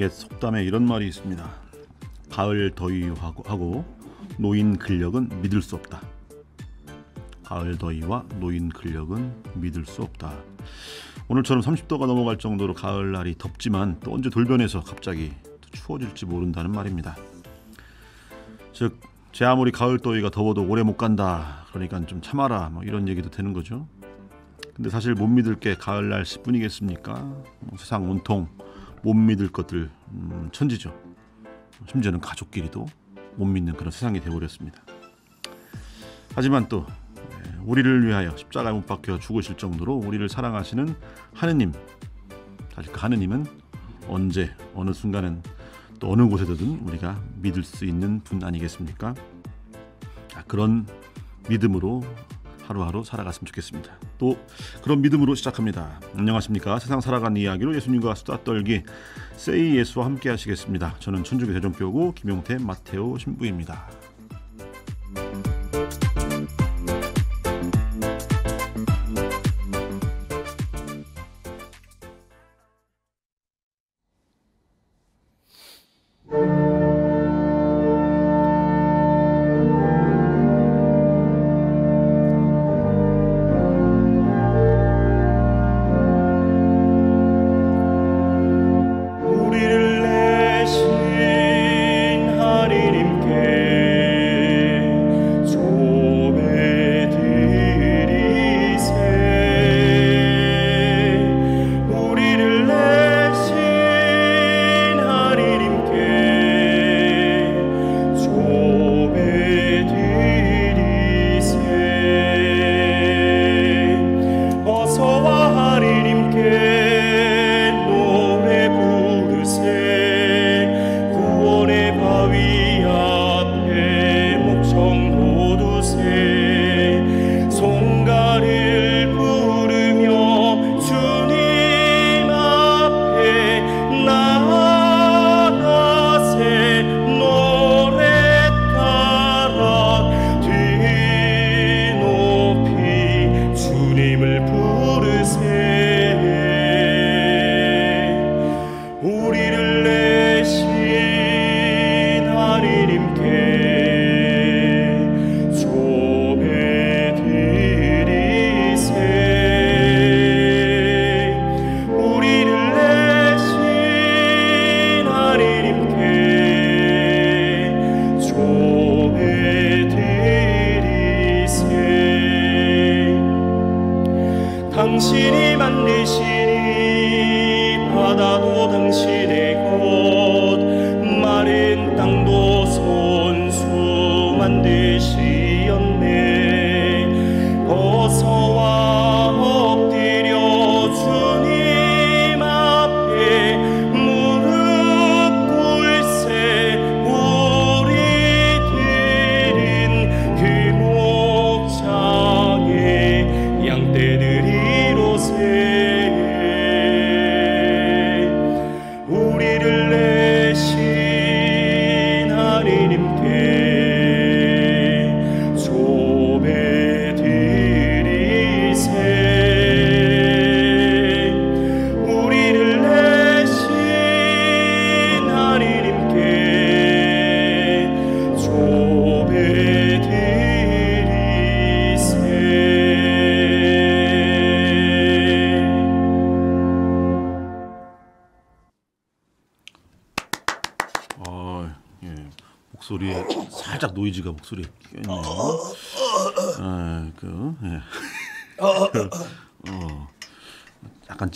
옛 속담에 이런 말이 있습니다. 가을 더위하고 노인 근력은 믿을 수 없다. 가을 더위와 노인 근력은 믿을 수 없다. 오늘처럼 30도가 넘어갈 정도로 가을 날이 덥지만 또 언제 돌변해서 갑자기 추워질지 모른다는 말입니다. 즉, 제 아무리 가을 더위가 더워도 오래 못 간다. 그러니까 좀 참아라. 뭐 이런 얘기도 되는 거죠. 근데 사실 못 믿을 게 가을날 10분이겠습니까? 뭐 세상 온통 못 믿을 것들 음, 천지죠. 심지어는 가족끼리도 못 믿는 그런 세상이 되어버렸습니다. 하지만 또 네, 우리를 위하여 십자가에 못 박혀 죽으실 정도로 우리를 사랑하시는 하느님 사실 그 하느님은 언제 어느 순간은 또 어느 곳에든 우리가 믿을 수 있는 분 아니겠습니까? 아, 그런 믿음으로 하루하루 살아갔으면 좋겠습니다. 또 그런 믿음으로 시작합니다. 안녕하십니까? 세상 살아가 이야기로 예수님과 수다 떨기 세이 예수와 함께 하시겠습니다. 저는 천주교 대종교구 김용태 마테오 신부입니다.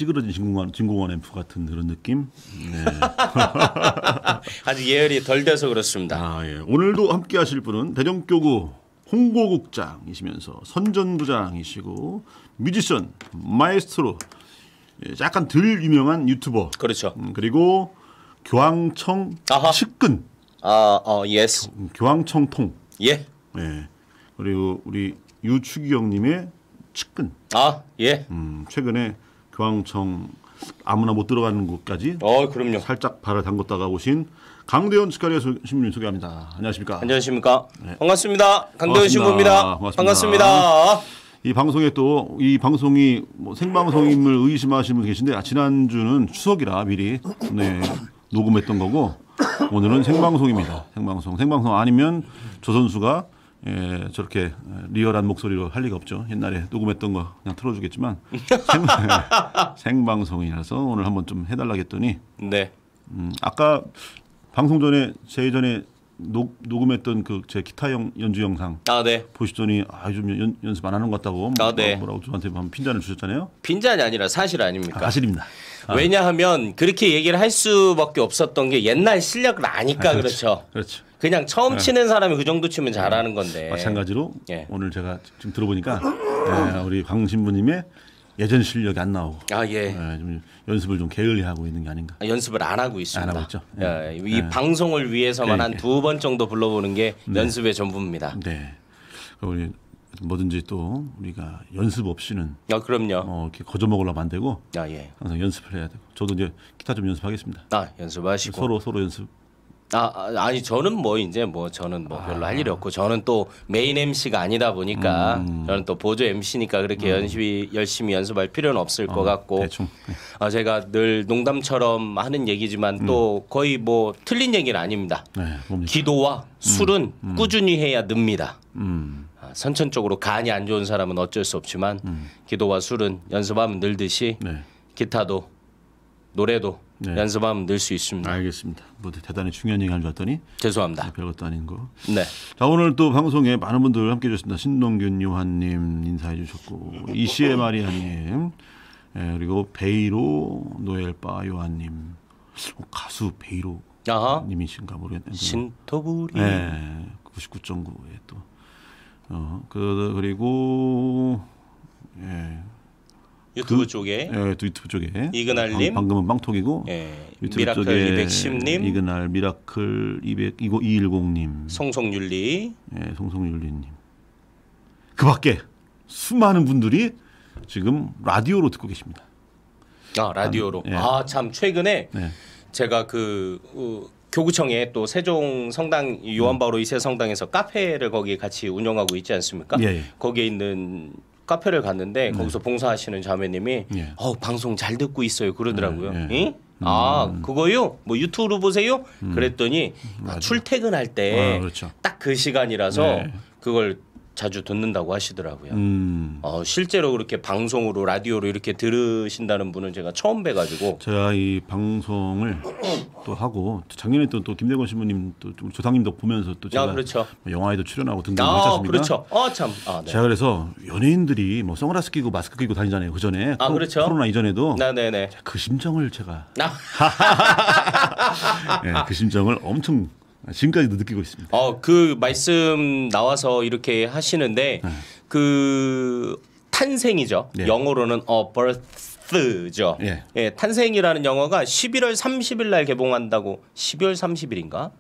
찌그러진 진공관, 진공관 앰프 같은 그런 느낌. 네. 아직 예열이 덜 돼서 그렇습니다. 아, 예. 오늘도 함께하실 분은 대전교구 홍보국장이시면서 선전부장이시고 뮤지션 마에스트로 예, 약간 덜 유명한 유튜버. 그렇죠. 음, 그리고 교황청 아하. 측근. 아, 어, 예스. 교황청 통. 예. 예. 그리고 우리 유추기 형님의 측근. 아, 예. 음, 최근에 교황청 아무나 못 들어가는 곳까지 어, 그럼요. 살짝 발을 담궜다가 오신 강대현 스카리아 신부님 소개합니다. 안녕하십니까? 안녕하십니까? 네. 반갑습니다. 강대현 신부입니다. 반갑습니다. 반갑습니다. 이 방송에 또 이 방송이 뭐 생방송임을 의심하시는 분 계신데 아, 지난주는 추석이라 미리 네, 녹음했던 거고 오늘은 생방송입니다. 생방송. 생방송 아니면 조선수가 예, 저렇게 리얼한 목소리로 할 리가 없죠. 옛날에 녹음했던 거 그냥 틀어주겠지만 생, 방송이라서 오늘 한번 좀 해달라 했더니 네. 음, 아까 방송 전에 제 전에 녹, 녹음했던 그 제 기타 영, 연주 영상 아, 네. 보시더니 아, 요 연, 연습 안 하는 것 같다고 뭐 아, 네. 뭐라고 저한테 핀잔을 주셨잖아요. 핀잔이 아니라 사실 아닙니까? 아, 사실입니다. 아. 왜냐하면 그렇게 얘기를 할 수밖에 없었던 게 옛날 실력을 아니까 그 그렇죠. 그렇죠. 그렇죠. 그냥 처음 네. 치는 사람이 그 정도 치면 잘하는 네. 건데. 마찬가지로 예. 오늘 제가 지금 들어보니까 예, 우리 강 신부님의 예전 실력이 안 나오고 아 예. 예, 좀 연습을 좀 게을리 하고 있는 게 아닌가. 아, 연습을 안 하고 있습니다. 안 하고 있죠. 예. 이 방송을 위해서만 예, 한두번 예. 정도 불러보는 게 네. 연습의 전부입니다. 네. 우리 뭐든지 또 우리가 연습 없이는 아 그럼요. 어, 이렇게 거저 먹으려면 안 되고 아, 예. 항상 연습을 해야 되고 저도 이제 기타 좀 연습하겠습니다. 아 연습하시고 서로 서로 연습 아, 아, 아니 저는 뭐 이제 뭐 저는 뭐 별로 할 일이 아. 없고 저는 또 메인 MC가 아니다 보니까 음. 저는 또 보조 MC니까 그렇게 음. 연습이 열심히 연습할 필요는 없을 어, 것 같고 대충. 네. 아, 제가 늘 농담처럼 하는 얘기지만 음. 또 거의 뭐 틀린 얘기는 아닙니다. 네, 기도와 음. 술은 음. 꾸준히 해야 늡니다. 음. 아, 선천적으로 간이 안 좋은 사람은 어쩔 수 없지만 기도와 술은 연습하면 늘듯이 네. 기타도 노래도 네. 연습하면 늘 수 있습니다. 알겠습니다. 뭐 대단히 중요한 얘기 한줄 알더니 죄송합니다. 아, 별것도 아닌 거. 네. 자 오늘 또 방송에 많은 분들 함께 주셨습니다 신동균 요한님 인사해 주셨고 이시의 마리아님 예, 그리고 베이로 노엘바 요한님 어, 가수 베이로 님이신가 모르겠네요. 신토부리. 네, 예, 99.9에 또. 어, 그, 그리고, 예, 유튜브 그, 쪽에 예, 유튜브 쪽에 이그날님 방, 금은 빵톡이고 예, 유튜브 미라클 쪽에 210님 이그날 미라클 200 이거 210님 송송윤리 예, 송송윤리님 그밖에 수많은 분들이 지금 라디오로 듣고 계십니다. 아 라디오로 예. 아참 최근에 예. 제가 그 어, 교구청에 또 세종 성당 요한바로 이세 성당에서 카페를 거기 같이 운영하고 있지 않습니까? 예. 예. 거기에 있는 카페를 갔는데 네. 거기서 봉사하시는 자매님이 예. 어 방송 잘 듣고 있어요 그러더라고요. 예, 예. 응? 음. 아 그거요? 뭐 유튜브로 보세요? 음. 그랬더니 아, 출퇴근할 때 딱그 아, 그렇죠. 그 시간이라서 네. 그걸 자주 듣는다고 하시더라고요. 음. 어, 실제로 그렇게 방송으로 라디오로 이렇게 들으신다는 분은 제가 처음 뵈가지고 제가 이 방송을 또 하고 작년에 또, 또 김대건 신부님 또 조상님도 보면서 또 제가 아, 그렇죠. 뭐 영화에도 출연하고 등등 아, 했습니까 그렇죠. 어, 참. 아, 네. 제가 그래서 연예인들이 뭐 선글라스 끼고 마스크 끼고 다니잖아요. 그 전에 아, 그렇죠. 코로나 이전에도 네네네. 네, 네. 그 심정을 제가 아. 네, 그 심정을 엄청 지금까지도 느끼고 있습니다. 어, 그 말씀 나와서 이렇게 하시는데 네. 그 탄생이죠. 네. 영어로는 어 birth죠. 예. 예. 탄생이라는 영화가 11월 30일 날 개봉한다고 12월 30일인가?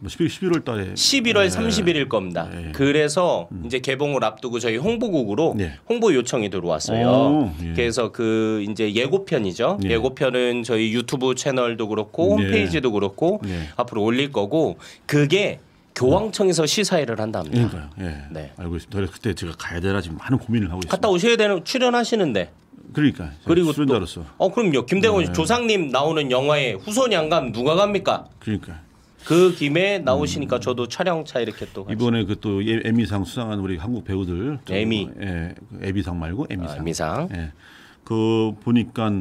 뭐 11월 달에 11월 예. 31일 겁니다. 예. 그래서 음. 이제 개봉을 앞두고 저희 홍보국으로 예. 홍보 요청이 들어왔어요. 오, 예. 그래서 그 이제 예고편이죠. 예. 고편은 저희 유튜브 채널도 그렇고 네. 홈페이지도 그렇고 앞으로 올릴 거고 그게 교황청에서 시사회를 한답니다. 예. 네. 알고 있습니다. 그때 제가 가야 되나 지금 많은 고민을 하고 있습니다. 갔다 오셔야 되는 출연하시는데 그러니까 그리고 또, 어 그럼요 김대원 네. 조상님 나오는 영화의 후손 양감 누가 갑니까? 그러니까 그 김에 나오시니까 음. 저도 촬영차 이렇게 그 또 이번에 예, 그또 에미상 수상한 우리 한국 배우들 에미 예, 에비상 말고 아, 에미상 아, 에미상 예. 그 보니까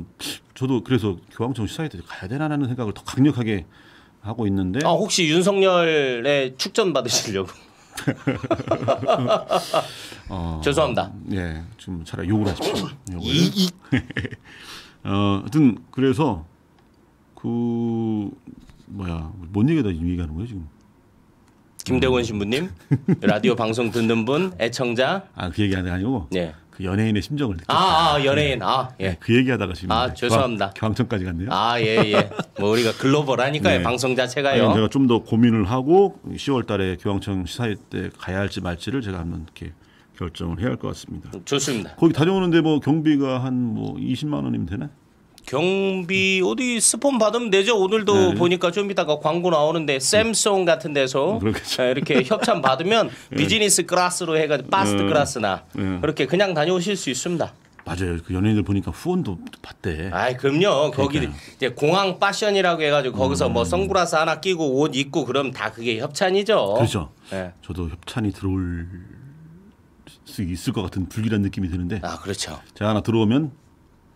저도 그래서 교황청 시사회도 가야 되나라는 생각을 더 강력하게 하고 있는데 아 혹시 윤석열의 축전 받으시려고 어, 죄송합니다. 예, 지금 차라리 욕을 하십시오. 이, 이. 어, 하여튼 그래서 그 뭐야 뭔 얘기다 지금 얘기하는 거예요 지금? 김대원 신부님 라디오 방송 듣는 분 애청자 아그 얘기하는 게 아니고 예. 그 연예인의 심정을 느꼈어 아, 아 연예인 예. 아예그 예, 얘기하다가 지금 아 죄송합니다 경청까지 갔네요. 아예예뭐 우리가 글로벌하니까요 네. 방송 자체가요. 아니, 제가 좀 더 고민을 하고 10월달에 교황청 시사회 때 가야 할지 말지를 제가 한번 이렇게 결정을 해야 할 것 같습니다. 좋습니다. 거기 다녀오는데 뭐 경비가 한 뭐 20만 원이면 되나? 경비 어디 스폰 받으면 되죠. 오늘도 네. 보니까 좀 이따가 광고 나오는데 샘송 같은 데서 음, 그렇겠죠. 이렇게 협찬 받으면 네. 비즈니스 클래스로 해가지고 파스트 네. 클래스나 네. 그렇게 그냥 다녀오실 수 있습니다. 맞아요. 그 연예인들 보니까 후원도 받대. 아 그럼요. 거기 이제 공항 파션이라고 해가지고 거기서 뭐 음. 뭐 선글라스 하나 끼고 옷 입고 그럼 다 그게 협찬이죠. 그렇죠. 네. 저도 협찬이 들어올 수 있을 것 같은 불길한 느낌이 드는데. 아 그렇죠. 제가 하나 들어오면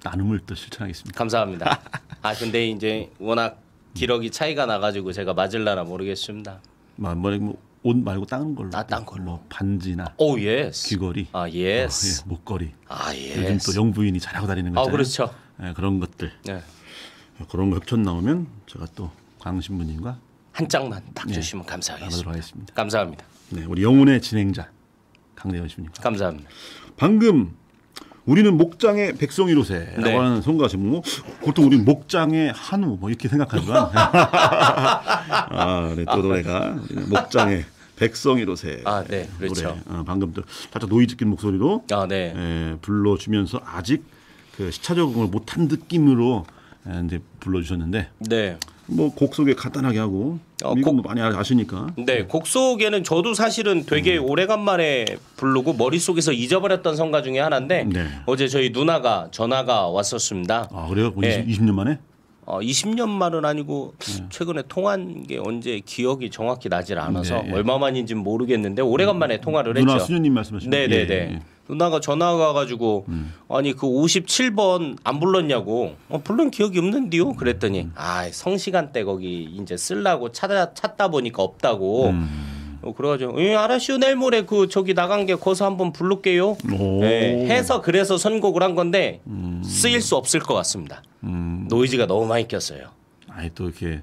나눔을 또 실천하겠습니다. 감사합니다. 아 근데 이제 워낙 기러기 차이가 나가지고 제가 맞을라나 모르겠습니다. 뭐한번 뭐옷 말고 다른 걸로. 아, 딴 걸로. 뭐 반지나. 오 예스. 귀걸이. 아 어, 예스. 어, 예, 목걸이. 아 예스. 요즘 또 영부인이 잘하고 다니는 거잖아 그렇죠. 예, 그런 것들. 네. 그런 거 협찬 나오면 제가 또 광신부님과 한 장만 딱 예, 주시면 예, 감사하겠습니다. 하겠습니다. 감사합니다. 네, 우리 영혼의 진행자 강대현 씨입니다. 감사합니다. 방금 우리는 목장의 백성이로세라고 네. 하는 송가시모 뭐, 보통 우리는 목장의 한우 뭐 이렇게 생각하는만 아, 네, 또 노래가 목장의 백성이로세 아, 네, 그렇죠. 어, 방금 또 살짝 노이 즈낀 목소리로 아, 네. 에, 예, 불러주면서 아직 그 시차 적응을 못한 느낌으로 예, 이제 불러주셨는데 네. 뭐곡 속에 간단하게 하고 어, 미국 곡, 많이 아시니까. 네, 네, 곡 속에는 저도 사실은 되게 음. 오래간만에 부르고 머릿속에서 잊어버렸던 성가 중에 하나인데 네. 어제 저희 누나가 전화가 왔었습니다. 아, 그래요? 네. 20, 20년 만에? 어, 20년만은 아니고 네. 최근에 통한 게 언제 기억이 정확히 나질 않아서 네, 예. 얼마만인지 모르겠는데 오래간만에 음, 통화를 누나, 했죠. 누나 수녀님 말씀하시는 네네네. 네, 예, 네. 예, 누나가 전화가 와가지고 음. 아니 그 57번 안 불렀냐고 어, 불른 기억이 없는데요 그랬더니 음. 아 성시간 때 거기 이제 쓸라고 찾아 찾다 보니까 없다고 음. 어, 그래가지고 예, 알았슈 내일 모레 그 저기 나간 게 거기서 한번 부를게요. 예, 해서 그래서 선곡을 한 건데 음. 쓰일 수 없을 것 같습니다. 음. 노이즈가 너무 많이 꼈어요. 아니 또 이렇게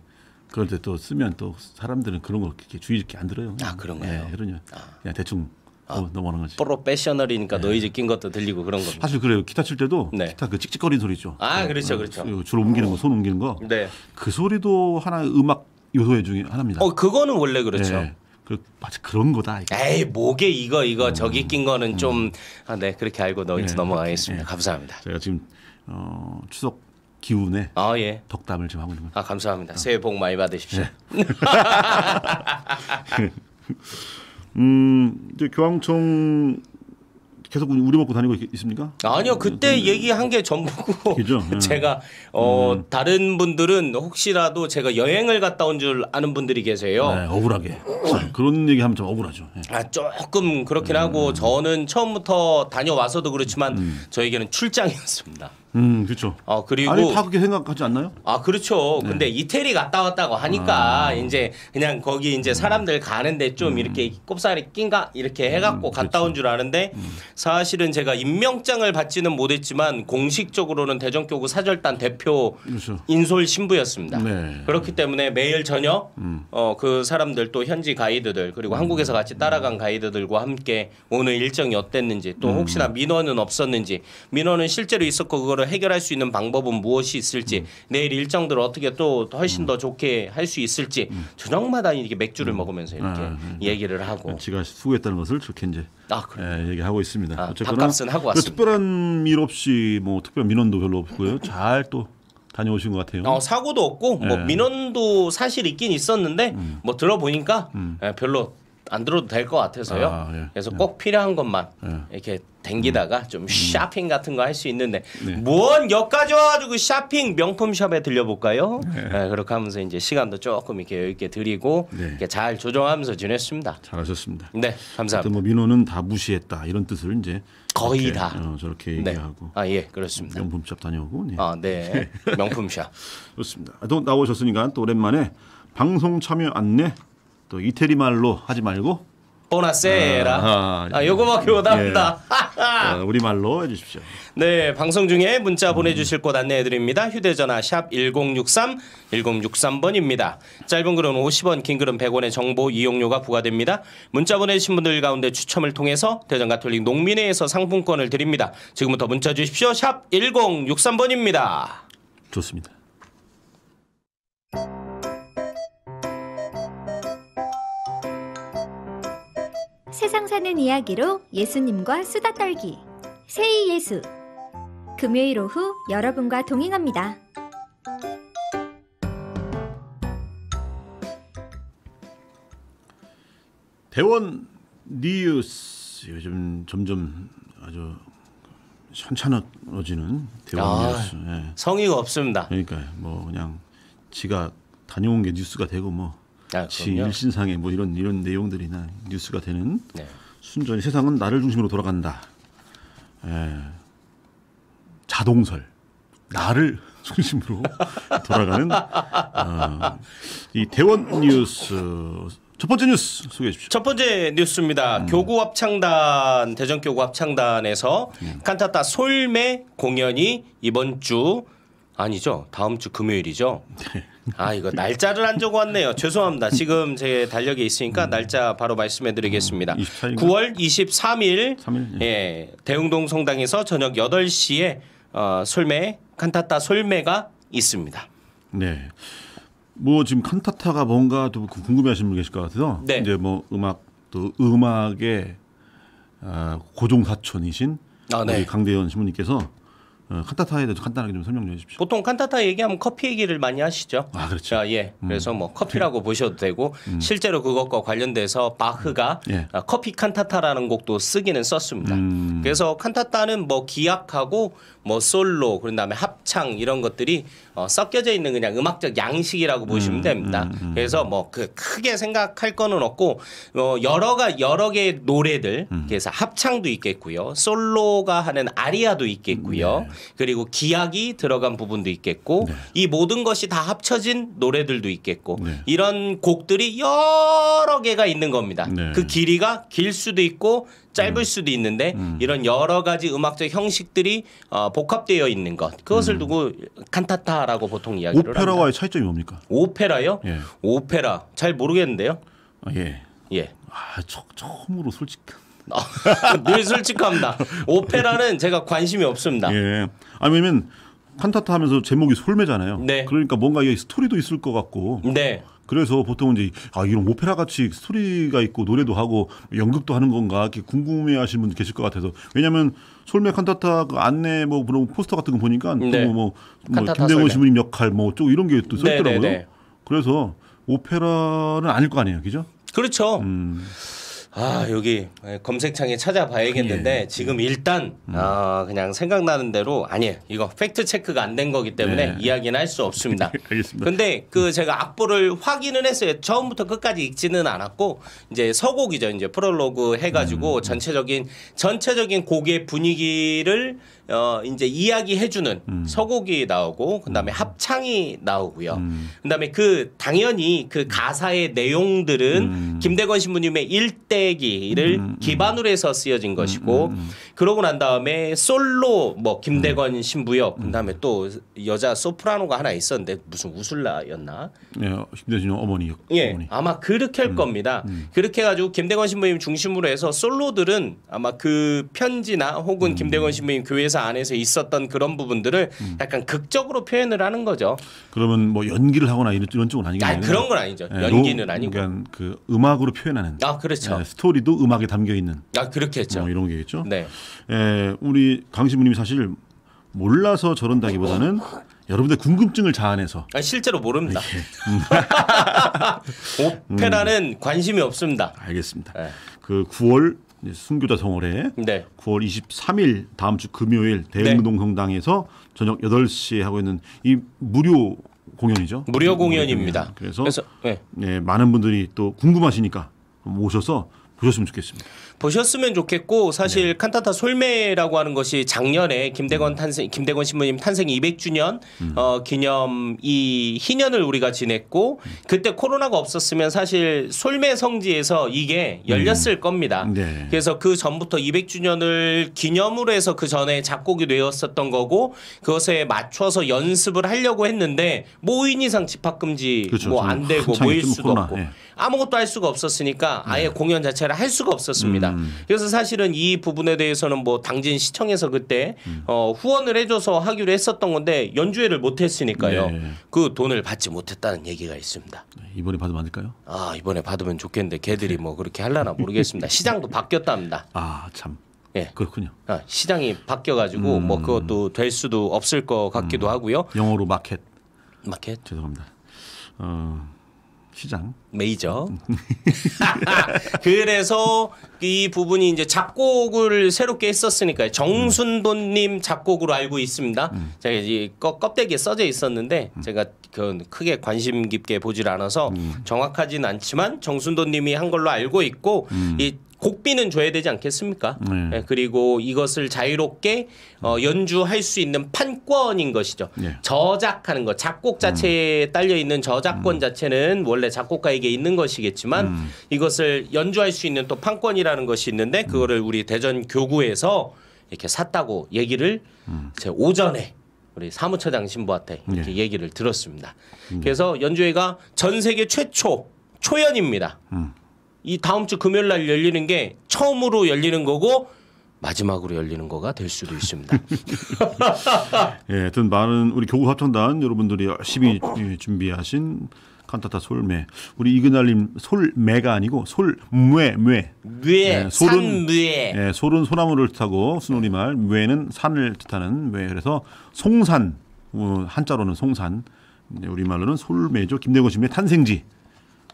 그런데 또 쓰면 또 사람들은 그런 거 이렇게 주의 깊게 안 들어요. 아 그런가요? 예, 그러냐. 아. 그냥 대충 아, 뭐 넘어가는 거지. 프로페셔널이니까 네. 노이즈 낀 것도 들리고 그런 겁 사실 그래요. 기타 칠 때도 네. 기타 그 찍찍거리는 소리 있죠. 아 그렇죠, 그렇죠. 줄 어, 옮기는 거, 손 옮기는 거. 네. 그 소리도 하나 음악 요소의 중에 하나입니다. 어, 그거는 원래 그렇죠. 네. 그 마치 그런 거다. 이게. 에이 목에 이거 이거 음, 저기 낀 거는 음. 좀네 아, 네, 그렇게 알고 넘, 네, 넘어가겠습니다. 네. 감사합니다. 제가 지금 어, 추석 기운에 아, 예. 덕담을 지 하고 있는 거아 감사합니다. 어. 새해 복 많이 받으십시오. 네. 음 이제 교황청 계속 우리 먹고 다니고 있습니까? 아니요 네, 그때 네. 얘기한 게 전부고 그죠? 네. 제가 어 음. 다른 분들은 혹시라도 제가 여행을 갔다 온 줄 아는 분들이 계세요. 네, 억울하게 그런 얘기하면 좀 억울하죠. 예. 아 조금 그렇긴 하고 음. 저는 처음부터 다녀와서도 그렇지만 음. 저에게는 출장이었습니다. 음, 그렇죠. 아 그리고 아니 다 그렇게 생각하지 않나요? 아 그렇죠. 네. 근데 이태리 갔다 왔다고 하니까 아. 이제 그냥 거기 이제 음. 사람들 가는데 좀 음. 이렇게 꼽살이 낀가 이렇게 해갖고 음, 갔다 온 줄 아는데 사실은 제가 임명장을 받지는 못했지만 공식적으로는 대전교구 사절단 대표 그렇죠. 인솔 신부였습니다. 네. 그렇기 때문에 매일 저녁 어, 그 사람들 또 현지 가이드들 그리고 한국에서 같이 따라간 가이드들과 함께 오늘 일정이 어땠는지 또 혹시나 민원은 없었는지 민원은 실제로 있었고 그거를 해결할 수 있는 방법은 무엇이 있을지 음. 내일 일정들을 어떻게 또 훨씬 음. 더 좋게 할 수 있을지 음. 저녁마다 이렇게 맥주를 먹으면서 아, 이렇게 얘기를 하고 제가 수고했다는 것을 좋게 이제 아, 예, 얘기하고 있습니다. 아, 어쨌거나 값은 하고 왔습니다. 그 특별한 일 없이 뭐 특별한 민원도 별로 없고요. 잘 또 다녀오신 것 같아요. 어, 사고도 없고 뭐 예. 뭐 민원도 사실 있긴 있었는데 음. 뭐 들어보니까 음. 예, 별로 안 들어도 될 것 같아서요. 아, 예, 그래서 예. 꼭 필요한 것만 예. 이렇게 댕기다가 음. 좀 음. 쇼핑 같은 거 할 수 있는데 네. 무언 여기까지 와가지고 그 쇼핑 명품 샵에 들려볼까요? 네. 네. 그렇게 하면서 이제 시간도 조금 이렇게 여유 있게 드리고 네. 이렇게 잘 조정하면서 지냈습니다. 잘하셨습니다. 네, 감사합니다. 뭐 민호는 다 무시했다 이런 뜻을 이제 거의 이렇게, 다 어, 저렇게 네. 얘기하고 아예 그렇습니다. 명품샵 다녀오고 네. 아, 네. 명품샵 좋습니다. 또 나오셨으니까 또 오랜만에 방송 참여 안내 또 이태리 말로 하지 말고 보나세라. 아, 아, 아 요거밖에 못합니다. 예. 어, 우리 말로 해주십시오. 네, 방송 중에 문자 보내주실 곳 안내해드립니다. 휴대전화 샵 #1063 1063번입니다. 짧은 글은 50원, 긴 글은 100원의 정보 이용료가 부과됩니다. 문자 보내신 분들 가운데 추첨을 통해서 대전 가톨릭 농민회에서 상품권을 드립니다. 지금부터 문자 주십시오. 샵 #1063번입니다. 좋습니다. 세상 사는 이야기로 예수님과 수다 떨기 세이 예수 금요일 오후 여러분과 동행합니다. 대원 뉴스 요즘 점점 아주 현찮아지는 대원 아, 뉴스 예. 성의가 없습니다. 그러니까 뭐 그냥 지가 다녀온 게 뉴스가 되고 뭐 아, 시 일신상에 뭐 이런 이런 내용들이나 뉴스가 되는 네. 순전히 세상은 나를 중심으로 돌아간다. 에, 예. 자동설 나를 중심으로 돌아가는 어, 이 대원 뉴스 첫 번째 뉴스 소개해 주십시오. 첫 번째 뉴스입니다. 음. 교구 합창단 대전 교구 합창단에서 음. 칸타타 솔메 공연이 이번 주 아니죠 다음 주 금요일이죠. 네. 아 이거 날짜를 안 적어 왔네요. 죄송합니다. 지금 제 달력에 있으니까 음. 날짜 바로 말씀해드리겠습니다. 9월 23일 3일, 예. 예. 대웅동 성당에서 저녁 8시에 어, 솔매 칸타타 솔매가 있습니다. 네. 뭐 지금 칸타타가 뭔가 또 궁금해하시는 분 계실 것 같아서 네. 이제 뭐 음악 또 음악의 어, 아, 고종 사촌이신 아, 네. 우리 강대현 신부님께서 어, 칸타타에 대해서 간단하게 좀 설명해 좀 주십시오. 보통 칸타타 얘기하면 커피 얘기를 많이 하시죠. 아 그렇죠. 아, 예. 음. 그래서 뭐 커피라고 보셔도 되고 음. 실제로 그것과 관련돼서 바흐가 예. 아, 커피 칸타타라는 곡도 쓰기는 썼습니다. 음. 그래서 칸타타는 뭐 기악하고 뭐 솔로 그런 다음에 합창 이런 것들이 어, 섞여져 있는 그냥 음악적 양식이라고 보시면 음, 됩니다. 음, 음. 그래서 뭐 그 크게 생각할 거는 없고 어, 여러가 여러 개의 노래들 그래서 합창도 있겠고요, 솔로가 하는 아리아도 있겠고요, 네. 그리고 기악이 들어간 부분도 있겠고 네. 이 모든 것이 다 합쳐진 노래들도 있겠고 네. 이런 곡들이 여러 개가 있는 겁니다. 네. 그 길이가 길 수도 있고 짧을 음. 수도 있는데 음. 이런 여러 가지 음악적 형식들이 어, 복합되어 있는 것 그것을 음. 두고 칸타타라고 보통 이야기를 오페라와의 합다 차이점이 뭡니까? 오페라요? 예. 오페라 잘 모르겠는데요. 아, 예. 예. 아, 처, 처음으로 솔직한. 어, 늘 솔직합니다. 오페라는 제가 관심이 없습니다. 예. 아니면 칸타타 하면서 제목이 솔매잖아요. 네. 그러니까 뭔가 이 스토리도 있을 것 같고. 네. 어. 그래서 보통 이제 아 이런 오페라 같이 스토리가 있고 노래도 하고 연극도 하는 건가 이렇게 궁금해하시는 분 계실 것 같아서 왜냐하면 솔메 칸타타 그 안내 뭐 그런 포스터 같은 거 보니까 네. 또 뭐, 뭐 김대건 신부님 역할 뭐쪽 이런 게또 써있더라고요. 네, 네, 네. 그래서 오페라는 아닐 거 아니에요, 그죠? 그렇죠. 음. 아 여기 예, 검색창에 찾아봐야겠는데 예. 지금 일단 음. 아, 그냥 생각나는 대로 아니에요. 이거 팩트 체크가 안 된 거기 때문에 네. 이야기는 할 수 없습니다. 알겠습니다. 근데 그 제가 악보를 확인은 했어요. 처음부터 끝까지 읽지는 않았고 이제 서곡이죠. 이제 프롤로그 해가지고 음, 음. 전체적인 전체적인 곡의 분위기를 어 이제 이야기해주는 음. 서곡이 나오고 그다음에 음. 합창이 나오고요. 음. 그다음에 그 당연히 그 가사의 내용들은 음. 김대건 신부님의 일대기를 음, 음, 기반으로 해서 쓰여진 것이고 그러고 난 다음에 솔로 뭐 김대건 신부역 그다음에 또 여자 소프라노가 하나 있었는데 무슨 우술라였나? 예, 김대건 어머니 역. 예, 어머니. 아마 그렇게 할 겁니다. 그렇게 해가지고 김대건 신부님 중심으로 해서 솔로들은 아마 그 편지나 혹은 김대건 신부님 교회에서 대사 안에서 있었던 그런 부분들을 음. 약간 극적으로 표현을 하는 거죠. 그러면 뭐 연기를 하거나 이런, 이런 쪽은 아니겠네요. 아니, 그런 건 아니죠. 네, 연기는 로, 아니고. 그러니까 그 음악으로 표현하는. 아 그렇죠. 네, 스토리도 음악에 담겨 있는. 아 그렇게 했죠. 뭐 이런 게겠죠. 네. 에, 예, 우리 강신부님이 사실 몰라서 저런다기보다는 여러분들 궁금증을 자아내서 아니, 실제로 모릅니다. 오페라는 음. 관심이 없습니다. 알겠습니다. 네. 그 9월 순교자 성월에 네. 9월 23일 다음 주 금요일 네. 대흥동 성당에서 저녁 8시에 하고 있는 이 무료 공연이죠. 무료 공연입니다. 그래서, 그래서 네. 예, 많은 분들이 또 궁금하시니까 모셔서 보셨으면 좋겠습니다. 보셨으면 좋겠고 사실 네. 칸타타 솔메라고 하는 것이 작년에 음. 김대건 탄생 김대건 신부님 탄생 200주년 음. 어, 기념 이 희년을 우리가 지냈고 음. 그때 코로나가 없었으면 사실 솔메 성지에서 이게 음. 열렸을 음. 겁니다. 네. 그래서 그 전부터 200주년을 기념으로 해서 그 전에 작곡이 되었었던 거고 그것에 맞춰서 연습을 하려고 했는데 모인 뭐 이상 집합 금지 그렇죠. 뭐안 되고 모일 뭐 수도 없고 예. 아무것도 할 수가 없었으니까 아예 네. 공연 자체를 할 수가 없었습니다. 음. 있니다 음. 그래서 사실은 이 부분에 대해서는 뭐 당진 시청에서 그때 음. 어, 후원을 해줘서 하기로 했었던 건데 연주회를 못했으니까요. 네. 그 돈을 받지 못했다는 얘기가 있습니다. 이번에 받으면 안 될까요? 아 이번에 받으면 좋겠는데 걔들이 뭐 그렇게 할라나 모르겠습니다. 시장도 바뀌었답니다. 아 참. 예. 그렇군요. 아, 시장이 바뀌어가지고 뭐 음. 뭐 그것도 될 수도 없을 것 같기도 음. 하고요. 영어로 마켓. 마켓. 죄송합니다. 어. 시장 메이저. 그래서 이 부분이 이제 작곡을 새롭게 했었으니까 정순돈님 작곡으로 알고 있습니다. 음. 제가 이 껍데기에 써져 있었는데 음. 제가 그 크게 관심 깊게 보질 않아서 음. 정확하진 않지만 정순돈님이 한 걸로 알고 있고 음. 이 곡비는 줘야 되지 않겠습니까? 네. 예, 그리고 이것을 자유롭게 어, 연주할 수 있는 판권인 것이죠. 네. 저작하는 것, 작곡 자체에 음. 딸려 있는 저작권 음. 자체는 원래 작곡가에게 있는 것이겠지만 음. 이것을 연주할 수 있는 또 판권이라는 것이 있는데 그거를 우리 대전 교구에서 이렇게 샀다고 얘기를 제 오전에 우리 사무처장 신부한테 이렇게 예. 얘기를 들었습니다. 예. 그래서 연주회가 전 세계 최초 초연입니다. 음. 이 다음 주 금요일 날 열리는 게 처음으로 열리는 거고 마지막으로 열리는 거가 될 수도 있습니다. 예, 하 많은 우리 교구 합창단 여러분들이 열심히 준비하신 칸타타 솔메. 우리 이그날님 솔메가 아니고 솔무에 무 예, 솔은 무 예, 솔은 소나무를 뜻하고 순우리말 무는 산을 뜻하는 무 그래서 송산 어, 한자로는 송산 우리말로는 솔메죠. 김대건 씨의 탄생지.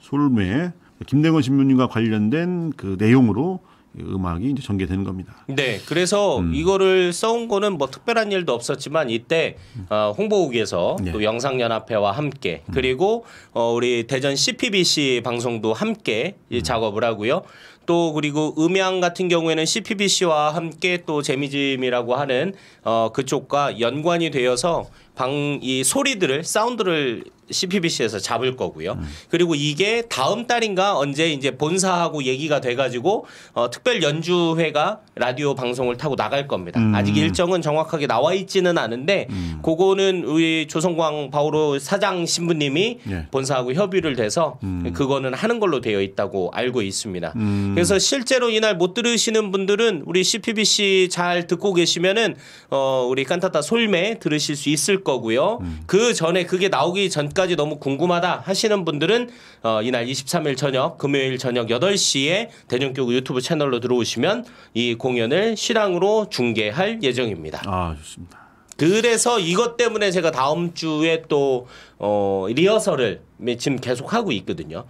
솔메 김대건 신부님과 관련된 그 내용으로 음악이 이제 전개되는 겁니다. 네, 그래서 음. 이거를 써온 거는 뭐 특별한 일도 없었지만 이때 어, 홍보국에서 네. 또 영상연합회와 함께 음. 그리고 어, 우리 대전 CPBC 방송도 함께 음. 작업을 하고요. 또 그리고 음향 같은 경우에는 CPBC와 함께 또 재미짐이라고 하는 어, 그쪽과 연관이 되어서 방이 소리들을 사운드를 CPBC에서 잡을 거고요. 음. 그리고 이게 다음 달인가 언제 이제 본사하고 얘기가 돼가지고 어, 특별 연주회가 라디오 방송을 타고 나갈 겁니다. 음. 아직 일정은 정확하게 나와 있지는 않은데 음. 그거는 우리 조성광 바오로 사장 신부님이 예. 본사하고 협의를 돼서 음. 그거는 하는 걸로 되어 있다고 알고 있습니다. 음. 그래서 실제로 이날 못 들으시는 분들은 우리 CPBC 잘 듣고 계시면은 어 우리 깐타타 솔메 들으실 수 있을 거고요. 음. 그 전에 그게 나오기 전까지 너무 궁금하다 하시는 분들은 어 이날 23일 저녁 금요일 저녁 8시에 대중교구 유튜브 채널로 들어오시면 이 공연을 실황으로 중계할 예정입니다. 아 좋습니다. 그래서 이것 때문에 제가 다음 주에 또 어, 리허설을 지금 계속 하고 있거든요.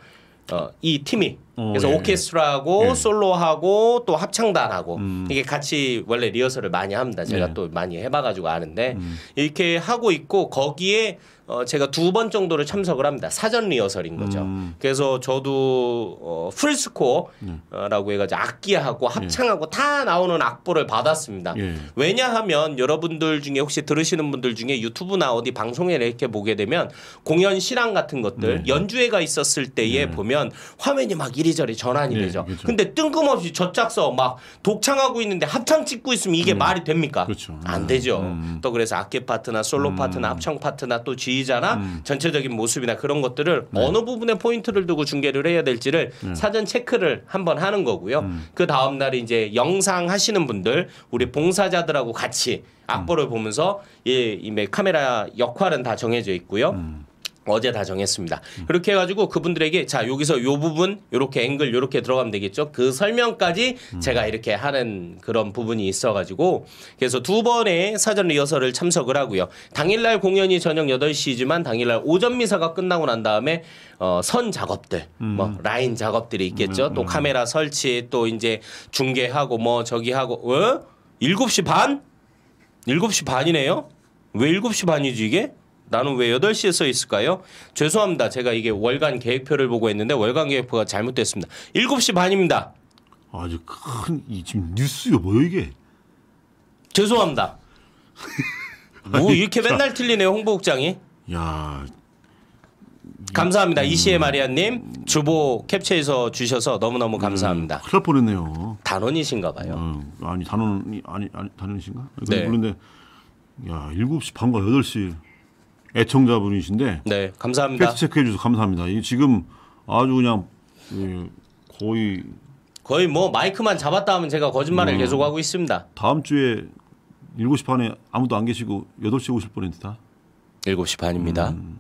어, 이 팀이 어, 그래서 예, 예, 오케스트라하고 예. 솔로하고 또 합창단하고 음. 이게 같이 원래 리허설을 많이 합니다. 제가 예. 또 많이 해봐가지고 아는데 음. 이렇게 하고 있고 거기에 어, 제가 두 번 정도를 참석을 합니다. 사전 리허설인 거죠. 음. 그래서 저도 어, 풀스코어라고 예. 해가지고 악기하고 예. 합창하고 예. 다 나오는 악보를 받았습니다. 예. 왜냐하면 여러분들 중에 혹시 들으시는 분들 중에 유튜브나 어디 방송에 이렇게 보게 되면 공연 실황 같은 것들 예. 연주회가 있었을 때에 예. 보면 화면이 막 이리저리 전환이 되죠. 그렇죠. 근데 뜬금없이 저짝서 막 독창하고 있는데 합창 찍고 있으면 이게 음. 말이 됩니까? 그렇죠. 안 되죠. 음. 또 그래서 악기 파트나 솔로 음. 파트나 합창 파트나 또 지휘 지휘자나 음. 전체적인 모습이나 그런 것들을 네. 어느 부분에 포인트를 두고 중계를 해야 될지를 음. 사전 체크를 한번 하는 거고요. 음. 그 다음 날에 이제 영상 하시는 분들 우리 봉사자들하고 같이 음. 악보를 보면서 예, 이 카메라 역할은 다 정해져 있고요. 음. 어제 다 정했습니다. 그렇게 해가지고 그분들에게 자 여기서 요 부분 요렇게 앵글 요렇게 들어가면 되겠죠. 그 설명까지 제가 이렇게 하는 그런 부분이 있어가지고 그래서 두 번의 사전 리허설을 참석을 하고요. 당일날 공연이 저녁 8시지만 당일날 오전 미사가 끝나고 난 다음에 어, 선 작업들 음. 뭐 라인 작업들이 있겠죠. 음, 또 음. 카메라 설치 또 이제 중계하고 뭐 저기 하고 어? 7시 반? 7시 반이네요? 왜 7시 반이지 이게? 나는 왜 8시에 써 있을까요? 죄송합니다. 제가 이게 월간 계획표를 보고 있는데 월간 계획표가 잘못됐습니다. 7시 반입니다. 아주 큰 이 지금 뉴스가 뭐요 이게? 죄송합니다. 뭐 이렇게 자, 맨날 틀리네요 홍보국장이. 야. 감사합니다 음... 이시의 마리아님 주보 캡처해서 주셔서 너무너무 음, 감사합니다. 음, 큰일 뻔했네요. 단원이신가봐요. 음, 아니 단원 아니 아니 단원이신가? 네. 그런데 네. 야 7시 반과 8시 애청자분이신데 네, 감사합니다. 팩트 체크해 주셔서 감사합니다. 이 지금 아주 그냥 예, 거의 거의 뭐 마이크만 잡았다 하면 제가 거짓말을 음, 계속하고 있습니다. 다음 주에 7시 반에 아무도 안 계시고 8시 오실 뻔했다. 7시 반입니다. 음,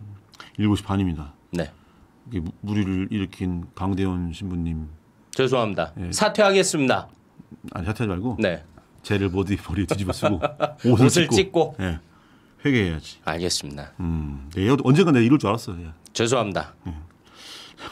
7시 반입니다. 네. 무리를 일으킨 강대원 신부님. 죄송합니다. 예. 사퇴하겠습니다. 아니 사퇴하지 말고. 네. 죄를 보리 뒤집어 쓰고 옷을, 옷을, 찍고. 찍고. 예. 회개해야지. 알겠습니다. 음, 예, 언젠가 내가 이럴 줄 알았어. 예. 죄송합니다. 예.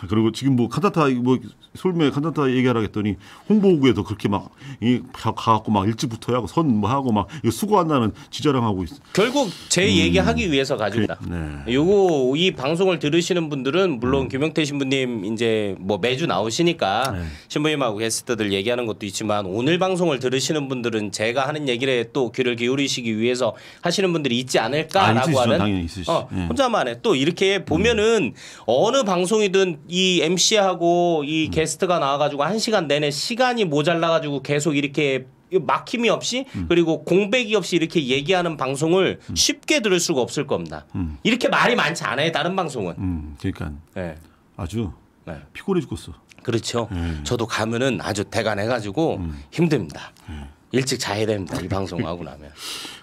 그리고 지금 뭐 카타타 뭐 솔매 간단타 얘기하라 했더니 홍보국에도 그렇게 막 이 가갖고 막 일찍부터 하고 선 뭐 하고 막 이거 수고한다는 지자랑하고 있어. 결국 제 음. 얘기하기 위해서 가집니다. 그, 네. 요거 이 방송을 들으시는 분들은 물론 음. 김영태 신부님 이제 뭐 매주 나오시니까 네. 신부님하고 게스트들 얘기하는 것도 있지만 오늘 방송을 들으시는 분들은 제가 하는 얘기를 또 귀를 기울이시기 위해서 하시는 분들이 있지 않을까라고 아, 하는 어, 네. 혼자만의 또 이렇게 보면은 음. 어느 방송이든 이 MC하고 이 음. 게스트가 나와가지고 한 시간 내내 시간이 모자라가지고 계속 이렇게 막힘이 없이 음. 그리고 공백이 없이 이렇게 얘기하는 방송을 음. 쉽게 들을 수가 없을 겁니다. 음. 이렇게 말이 많지 않아요. 다른 방송은. 음, 그러니까 네. 아주 네. 피곤해 죽겠어. 그렇죠. 네. 저도 가면은 아주 대간해가지고 음. 힘듭니다. 네. 일찍 자야 됩니다. 이 방송 하고 나면.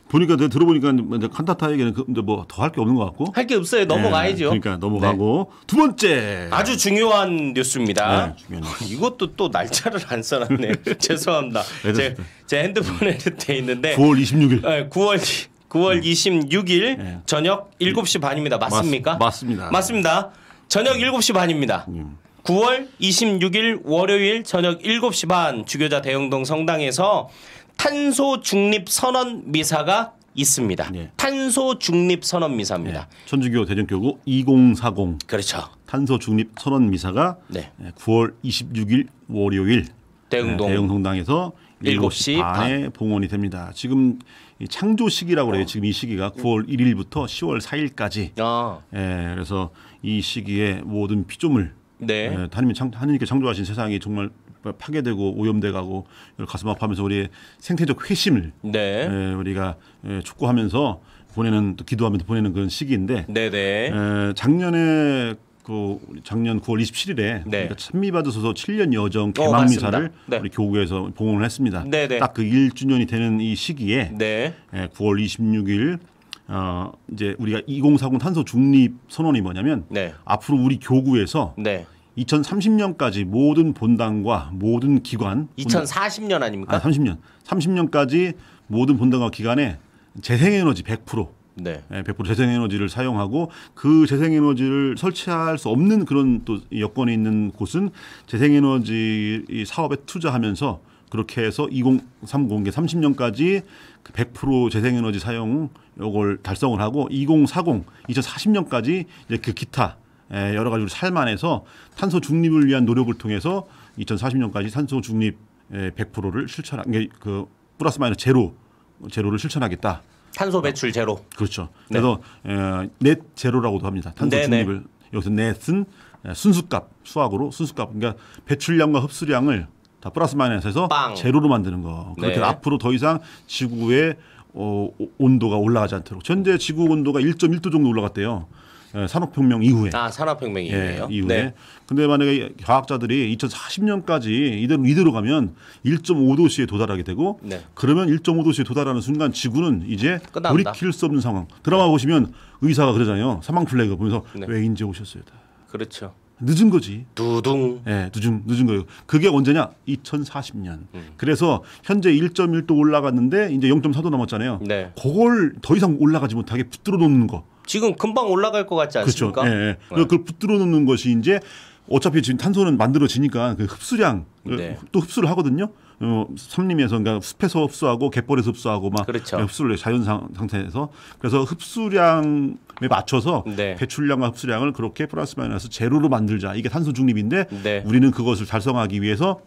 보니까 내가 들어보니까 뭐 이제 칸타타에게는 그, 뭐더 할 게 없는 것 같고. 할 게 없어요. 넘어가야죠. 네, 그러니까 넘어가고 네. 두 번째 아주 중요한 뉴스입니다. 네, 이것도 또 날짜를 안 써놨네. 죄송합니다. 네, 제, 제 핸드폰에 돼 있는데 9월 26일. 네, 9월 9월 26일 저녁 7시 반입니다. 맞습니까? 맞, 습니다 맞습니다. 저녁 7시 반입니다. 음. 9월 26일 월요일 저녁 7시 반 주교자 대흥동 성당에서 탄소 중립 선언 미사가 있습니다. 예. 탄소 중립 선언 미사입니다. 예. 천주교 대전교구 2040. 그렇죠. 탄소 중립 선언 미사가 네. 9월 26일 월요일 대흥동 대흥성당에서 7시, 반에 반. 봉헌이 됩니다. 지금 창조 시기라고 그요 어. 지금 이 시기가 9월 1일부터 10월 4일까지. 아. 예, 그래서 이 시기에 모든 피조물 네. 예, 하나님, 하나님께 창조하신 세상이 정말 뭐 파괴되고 오염돼가고 가슴 아파하면서 우리의 생태적 회심을 네. 에, 예, 우리가 에, 예, 촉구하면서 보내는 또 기도하면서 보내는 그런 시기인데 에, 네, 네. 예, 작년에 그 작년 9월 27일에 네. 그러니까 찬미받으소서 7년 여정 어, 개막 미사를 네. 우리 교구에서 봉헌을 했습니다. 딱 그 1주년이 되는 이 시기에 네. 9월 26일 어 이제 우리가 2040 탄소 중립 선언이 뭐냐면 앞으로 우리 교구에서 2030년까지 모든 본당과 모든 기관 2040년 아닙니까? 아, 30년. 30년까지 모든 본당과 기관에 재생에너지 100% 네. 100% 예, 재생에너지를 사용하고 그 재생에너지를 설치할 수 없는 그런 또 여건이 있는 곳은 재생에너지 사업에 투자하면서 그렇게 해서 2030 30년까지 100% 그 재생에너지 사용 요걸 달성을 하고 2040 2040년까지 이제 그 기타 예, 여러 가지로 삶안에서 탄소 중립을 위한 노력을 통해서 2040년까지 탄소 중립 100%를 예, 실천한게 그 플러스 마이너스 제로 제로를 실천하겠다. 탄소 배출 제로. 그렇죠. 네. 그래서 네. 넷 제로라고도 합니다. 탄소 네, 네. 중립을 여기서 넷은 예, 순수값 수학으로 순수값 그러니까 배출량과 흡수량을 다 플러스 마이너스에서 제로로 만드는 거. 그렇게 네. 앞으로 더 이상 지구의 어, 온도가 올라가지 않도록 현재 지구 온도가 1.1도 정도 올라갔대요. 예, 산업혁명 이후에. 아 산업혁명 예, 이후에요. 예, 이후에. 네. 근데 만약에 과학자들이 2040년까지 이대로 이대로 가면 1.5도씨에 도달하게 되고 네. 그러면 1.5도씨에 도달하는 순간 지구는 이제 끝납 돌이킬 수 없는 상황. 드라마 네. 보시면 의사가 그러잖아요. 사망 플래그 보면서 네. 왜 인제 오셨어요? 다. 그렇죠. 늦은 거지. 두둥. 예, 네, 늦은 늦은 거예요. 그게 언제냐? 2040년. 음. 그래서 현재 1.1도 올라갔는데 이제 0.4도 남았잖아요. 네. 그걸 더 이상 올라가지 못하게 붙들어 놓는 거. 지금 금방 올라갈 것 같지 그렇죠. 않습니까? 그렇죠. 예, 예. 네. 그걸 붙들어 놓는 것이 이제 어차피 지금 탄소는 만들어지니까 그 흡수량 그 네. 또 흡수를 하거든요. 어, 삼림에서 그러니까 숲에서 흡수하고 갯벌에서 흡수하고 막 그렇죠. 흡수를 자연 상, 태에서 그래서 흡수량에 맞춰서 네. 배출량과 흡수량을 그렇게 플러스 마이너스 제로로 만들자 이게 탄소 중립인데 네. 우리는 그것을 달성하기 위해서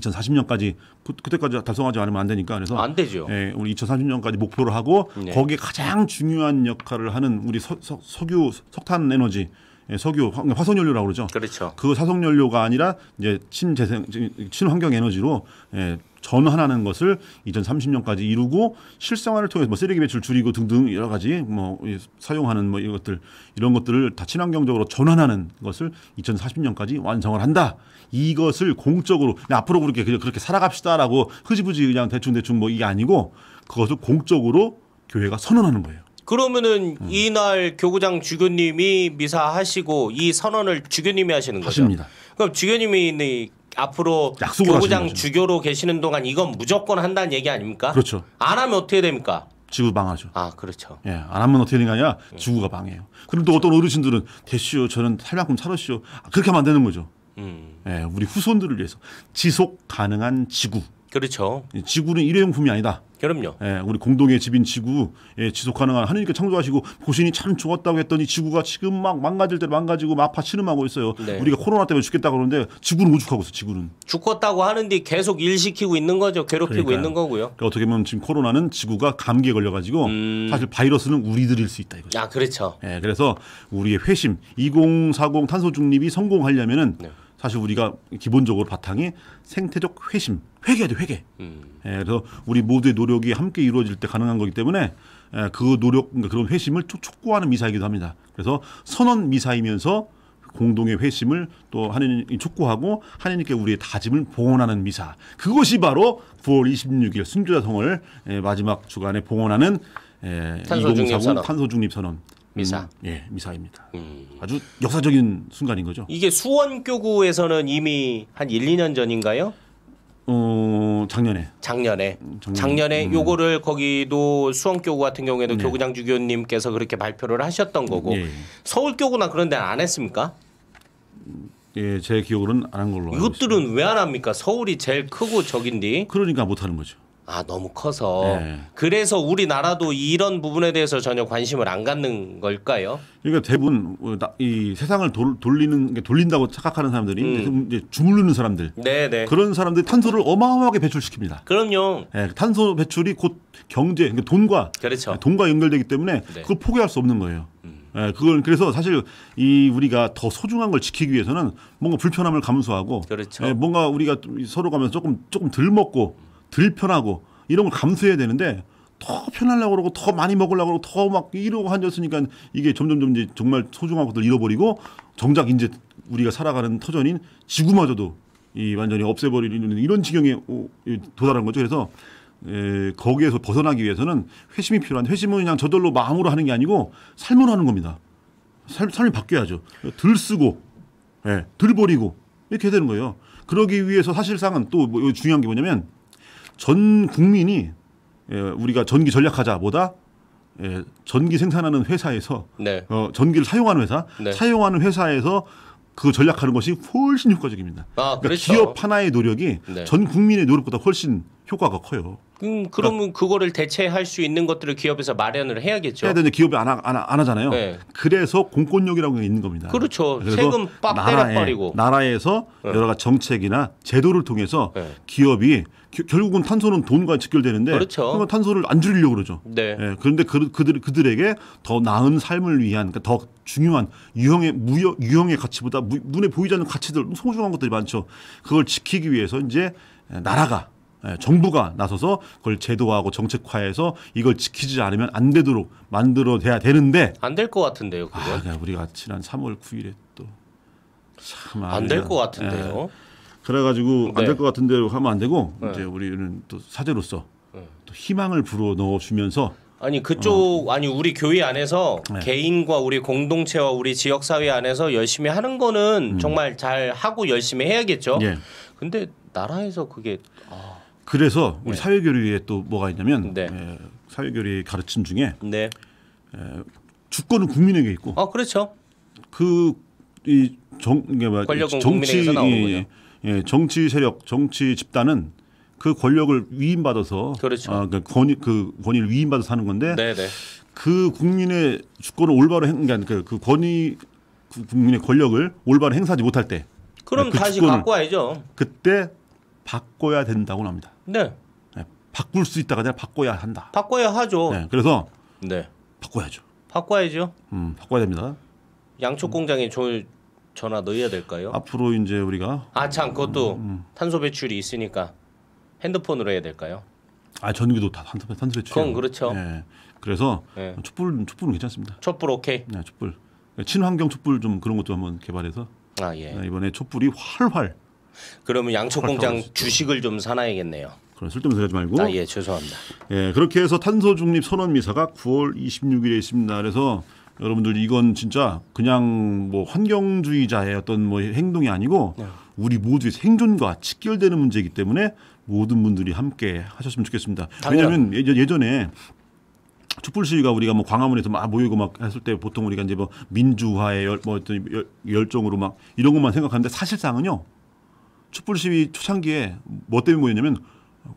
2040년까지 그, 때까지 달성하지 않으면 안 되니까 그래서 안 되죠. 예, 우리 2030년까지 목표로 하고 네. 거기에 가장 중요한 역할을 하는 우리 서, 서, 석유 석탄 에너지 예, 석유 화석연료라고 그러죠. 그렇죠. 그 화석연료가 아니라 이제 친재생 친환경 에너지로 예, 전환하는 것을 2030년까지 이루고 실생활을 통해서 뭐 쓰레기 배출 줄이고 등등 여러 가지 뭐 사용하는 뭐 이것들 이런 것들을 다 친환경적으로 전환하는 것을 2040년까지 완성을 한다. 이것을 공적으로 앞으로 그렇게 그냥 그렇게 살아갑시다라고 흐지부지 그냥 대충 대충 뭐 이게 아니고 그것을 공적으로 교회가 선언하는 거예요. 그러면은 음. 이날 교구장 주교님이 미사하시고 이 선언을 주교님이 하시는 거 하십니다. 그럼 주교님이 앞으로 교구장 주교로 계시는 동안 이건 무조건 한다는 얘기 아닙니까? 그렇죠. 안 하면 어떻게 됩니까? 지구 방하죠. 아 그렇죠. 예, 안 하면 어떻게 되느냐? 지구가 방해요. 그럼 또 그렇죠. 어떤 어르신들은 대시오 저는 살만큼 살았시오 아, 그렇게 하면 안 되는 거죠. 음. 예, 우리 후손들을 위해서 지속 가능한 지구. 그렇죠. 지구는 일회용품이 아니다. 그럼요. 예, 우리 공동의 집인 지구에 예, 지속 가능한 하느님께 창조하시고 보신이 참 좋았다고 했더니 지구가 지금 막 망가질 대로 망가지고 막파 치름하고 있어요. 네. 우리가 코로나 때문에 죽겠다 그러는데 지구는 오죽하고 있어. 지구는. 죽었다고 하는데 계속 일 시키고 있는 거죠. 괴롭히고 그러니까요. 있는 거고요. 그러니까 어떻게 보면 지금 코로나는 지구가 감기에 걸려 가지고 음... 사실 바이러스는 우리들일 수 있다 이거죠. 아, 그렇죠. 예, 그래서 우리의 회심 2040 탄소 중립이 성공하려면은 네. 사실 우리가 기본적으로 바탕이 생태적 회심 회개해야 돼 회개. 음. 예, 그래서 우리 모두의 노력이 함께 이루어질 때 가능한 거기 때문에 예, 그 노력 그러니까 그런 회심을 촉구하는 미사이기도 합니다. 그래서 선언 미사이면서 공동의 회심을 또 하나님 촉구하고 하나님께 우리의 다짐을 봉헌하는 미사. 그것이 바로 9월 26일 순교자성을 예, 마지막 주간에 봉헌하는 예, 이공사군 탄소중립선언 미사. 음, 예, 미사입니다. 음. 아주 역사적인 순간인 거죠. 이게 수원교구에서는 이미 한 1, 2년 전인가요? 어 작년에 작년에 음, 작년. 에 음. 요거를 거기도 수원교구 같은 경우에도 네. 교구장 주교님께서 그렇게 발표를 하셨던 거고 예. 예. 서울교구나 그런 데는 안 했습니까? 예, 제 기억으로는 안 한 걸로. 이것들은 왜 안 합니까? 서울이 제일 크고 적인데. 그러니까 못 하는 거죠. 아 너무 커서 네. 그래서 우리나라도 이런 부분에 대해서 전혀 관심을 안 갖는 걸까요? 그러니까 대부분 뭐 이 세상을 돌, 돌리는 돌린다고 착각하는 사람들이 음. 이제 주무르는 사람들 네네. 네. 그런 사람들이 탄소를 어마어마하게 배출시킵니다. 그럼요. 네, 탄소 배출이 곧 경제 그러니까 돈과 그렇죠. 예, 돈과 연결되기 때문에 네. 그걸 포기할 수 없는 거예요. 음. 예, 그걸 그래서 사실 이 우리가 더 소중한 걸 지키기 위해서는 뭔가 불편함을 감수하고 그렇죠. 예, 뭔가 우리가 서로 가면서 조금 조금 덜 먹고 덜 편하고 이런 걸 감수해야 되는데 더 편하려고 그러고 더 많이 먹으려고 그러고 더 막 이러고 앉았으니까 이게 점점점 이제 정말 소중한 것들 잃어버리고 정작 이제 우리가 살아가는 터전인 지구마저도 이 완전히 없애버리는 이런 지경에 도달한 거죠. 그래서 에, 거기에서 벗어나기 위해서는 회심이 필요한 회심은 그냥 저절로 마음으로 하는 게 아니고 삶으로 하는 겁니다. 삶, 삶이 바뀌어야죠. 덜 쓰고, 예, 덜 버리고 이렇게 되는 거예요. 그러기 위해서 사실상은 또뭐 중요한 게 뭐냐면 전 국민이 예, 우리가 전기 전략하자보다 예, 전기 생산하는 회사에서 네. 어, 전기를 사용하는 회사, 네. 사용하는 회사에서 그 전략하는 것이 훨씬 효과적입니다. 아, 그러니까 그렇죠. 기업 하나의 노력이 네. 전 국민의 노력보다 훨씬 효과가 커요. 음, 그러면 그러니까 그거를 대체할 수 있는 것들을 기업에서 마련을 해야겠죠. 해야 되는데 기업이 안, 하, 안, 안 하잖아요. 네. 그래서 공권력이라고 있는 겁니다. 그렇죠. 세금 빡 나라에, 때려버리고. 나라에서 네. 여러 가지 정책이나 제도를 통해서 네. 기업이 결국은 탄소는 돈과 직결되는데 그렇죠. 그러니 탄소를 안 줄이려고 그러죠. 네. 예, 그런데 그, 그들 그들에게 더 나은 삶을 위한 그러니까 더 중요한 유형의 무여, 유형의 가치보다 무, 눈에 보이지 않는 가치들 뭐 소중한 것들이 많죠. 그걸 지키기 위해서 이제 나라가 예, 정부가 나서서 그걸 제도화하고 정책화해서 이걸 지키지 않으면 안 되도록 만들어돼야 되는데 안 될 것 같은데요. 그건? 아, 우리가 지난 3월 9일에 또안 될 것 같은데요. 예, 그래가지고 안 될것 네. 같은 대로 하면 안 되고 네. 이제 우리는 또 사제로서 네. 또 희망을 불어 넣어주면서 아니 그쪽 어. 아니 우리 교회 안에서 네. 개인과 우리 공동체와 우리 지역 사회 안에서 열심히 하는 거는 음. 정말 잘 하고 열심히 해야겠죠. 예. 근데 나라에서 그게 아. 그래서 우리 네. 사회 교류에 또 뭐가 있냐면 네. 에, 예, 사회 교류 가르침 중에 에, 예, 주권은 국민에게 있고. 아 그렇죠. 그 이 정, 그러니까 정치 이, 예, 정치 세력, 정치 집단은 그 권력을 위임받아서 그렇죠. 아, 그 권위 그 권위를 위임받아서 하는 건데 네네. 네. 그 국민의 주권을 올바로 행그 그러니까 아니라 그 권위 그 국민의 권력을 올바로 행사하지 못할 때 그럼 네, 그 다시 바꿔야죠. 그때 바꿔야 된다고 합니다. 네. 네. 바꿀 수 있다가 아니라 바꿔야 한다. 바꿔야 하죠. 네. 그래서 네. 바꿔야죠. 바꿔야죠. 음, 바꿔야 됩니다. 양초 공장이 조, 전화 넣어야 될까요? 앞으로 이제 우리가 아 참 그것도 음, 음, 음. 탄소 배출이 있으니까 핸드폰으로 해야 될까요? 아 전기도 다 탄소 배출. 그건 그렇죠. 예. 그래서 예. 촛불 촛불은 괜찮습니다. 촛불 오케이. 네, 촛불 친환경 촛불 좀 그런 것도 한번 개발해서 아 예. 네, 이번에 촛불이 활활. 그러면 양초 공장 주식을 좀 사놔야겠네요. 그런 쓸데없는 소리 하지 말고. 아예 죄송합니다. 예, 그렇게 해서 탄소 중립 선언 미사가 9월 26일에 있습니다. 그래서 여러분들 이건 진짜 그냥 뭐 환경주의자의 어떤 뭐 행동이 아니고 네. 우리 모두의 생존과 직결되는 문제이기 때문에 모든 분들이 함께 하셨으면 좋겠습니다. 왜냐하면 예, 예, 예전에 촛불 시위가 우리가 뭐 광화문에서 막 모이고 막 했을 때 보통 우리가 이제 뭐 민주화의 열, 뭐 어떤 열정으로 막 이런 것만 생각하는데 사실상은요 촛불 시위 초창기에 뭐 때문에 모였냐면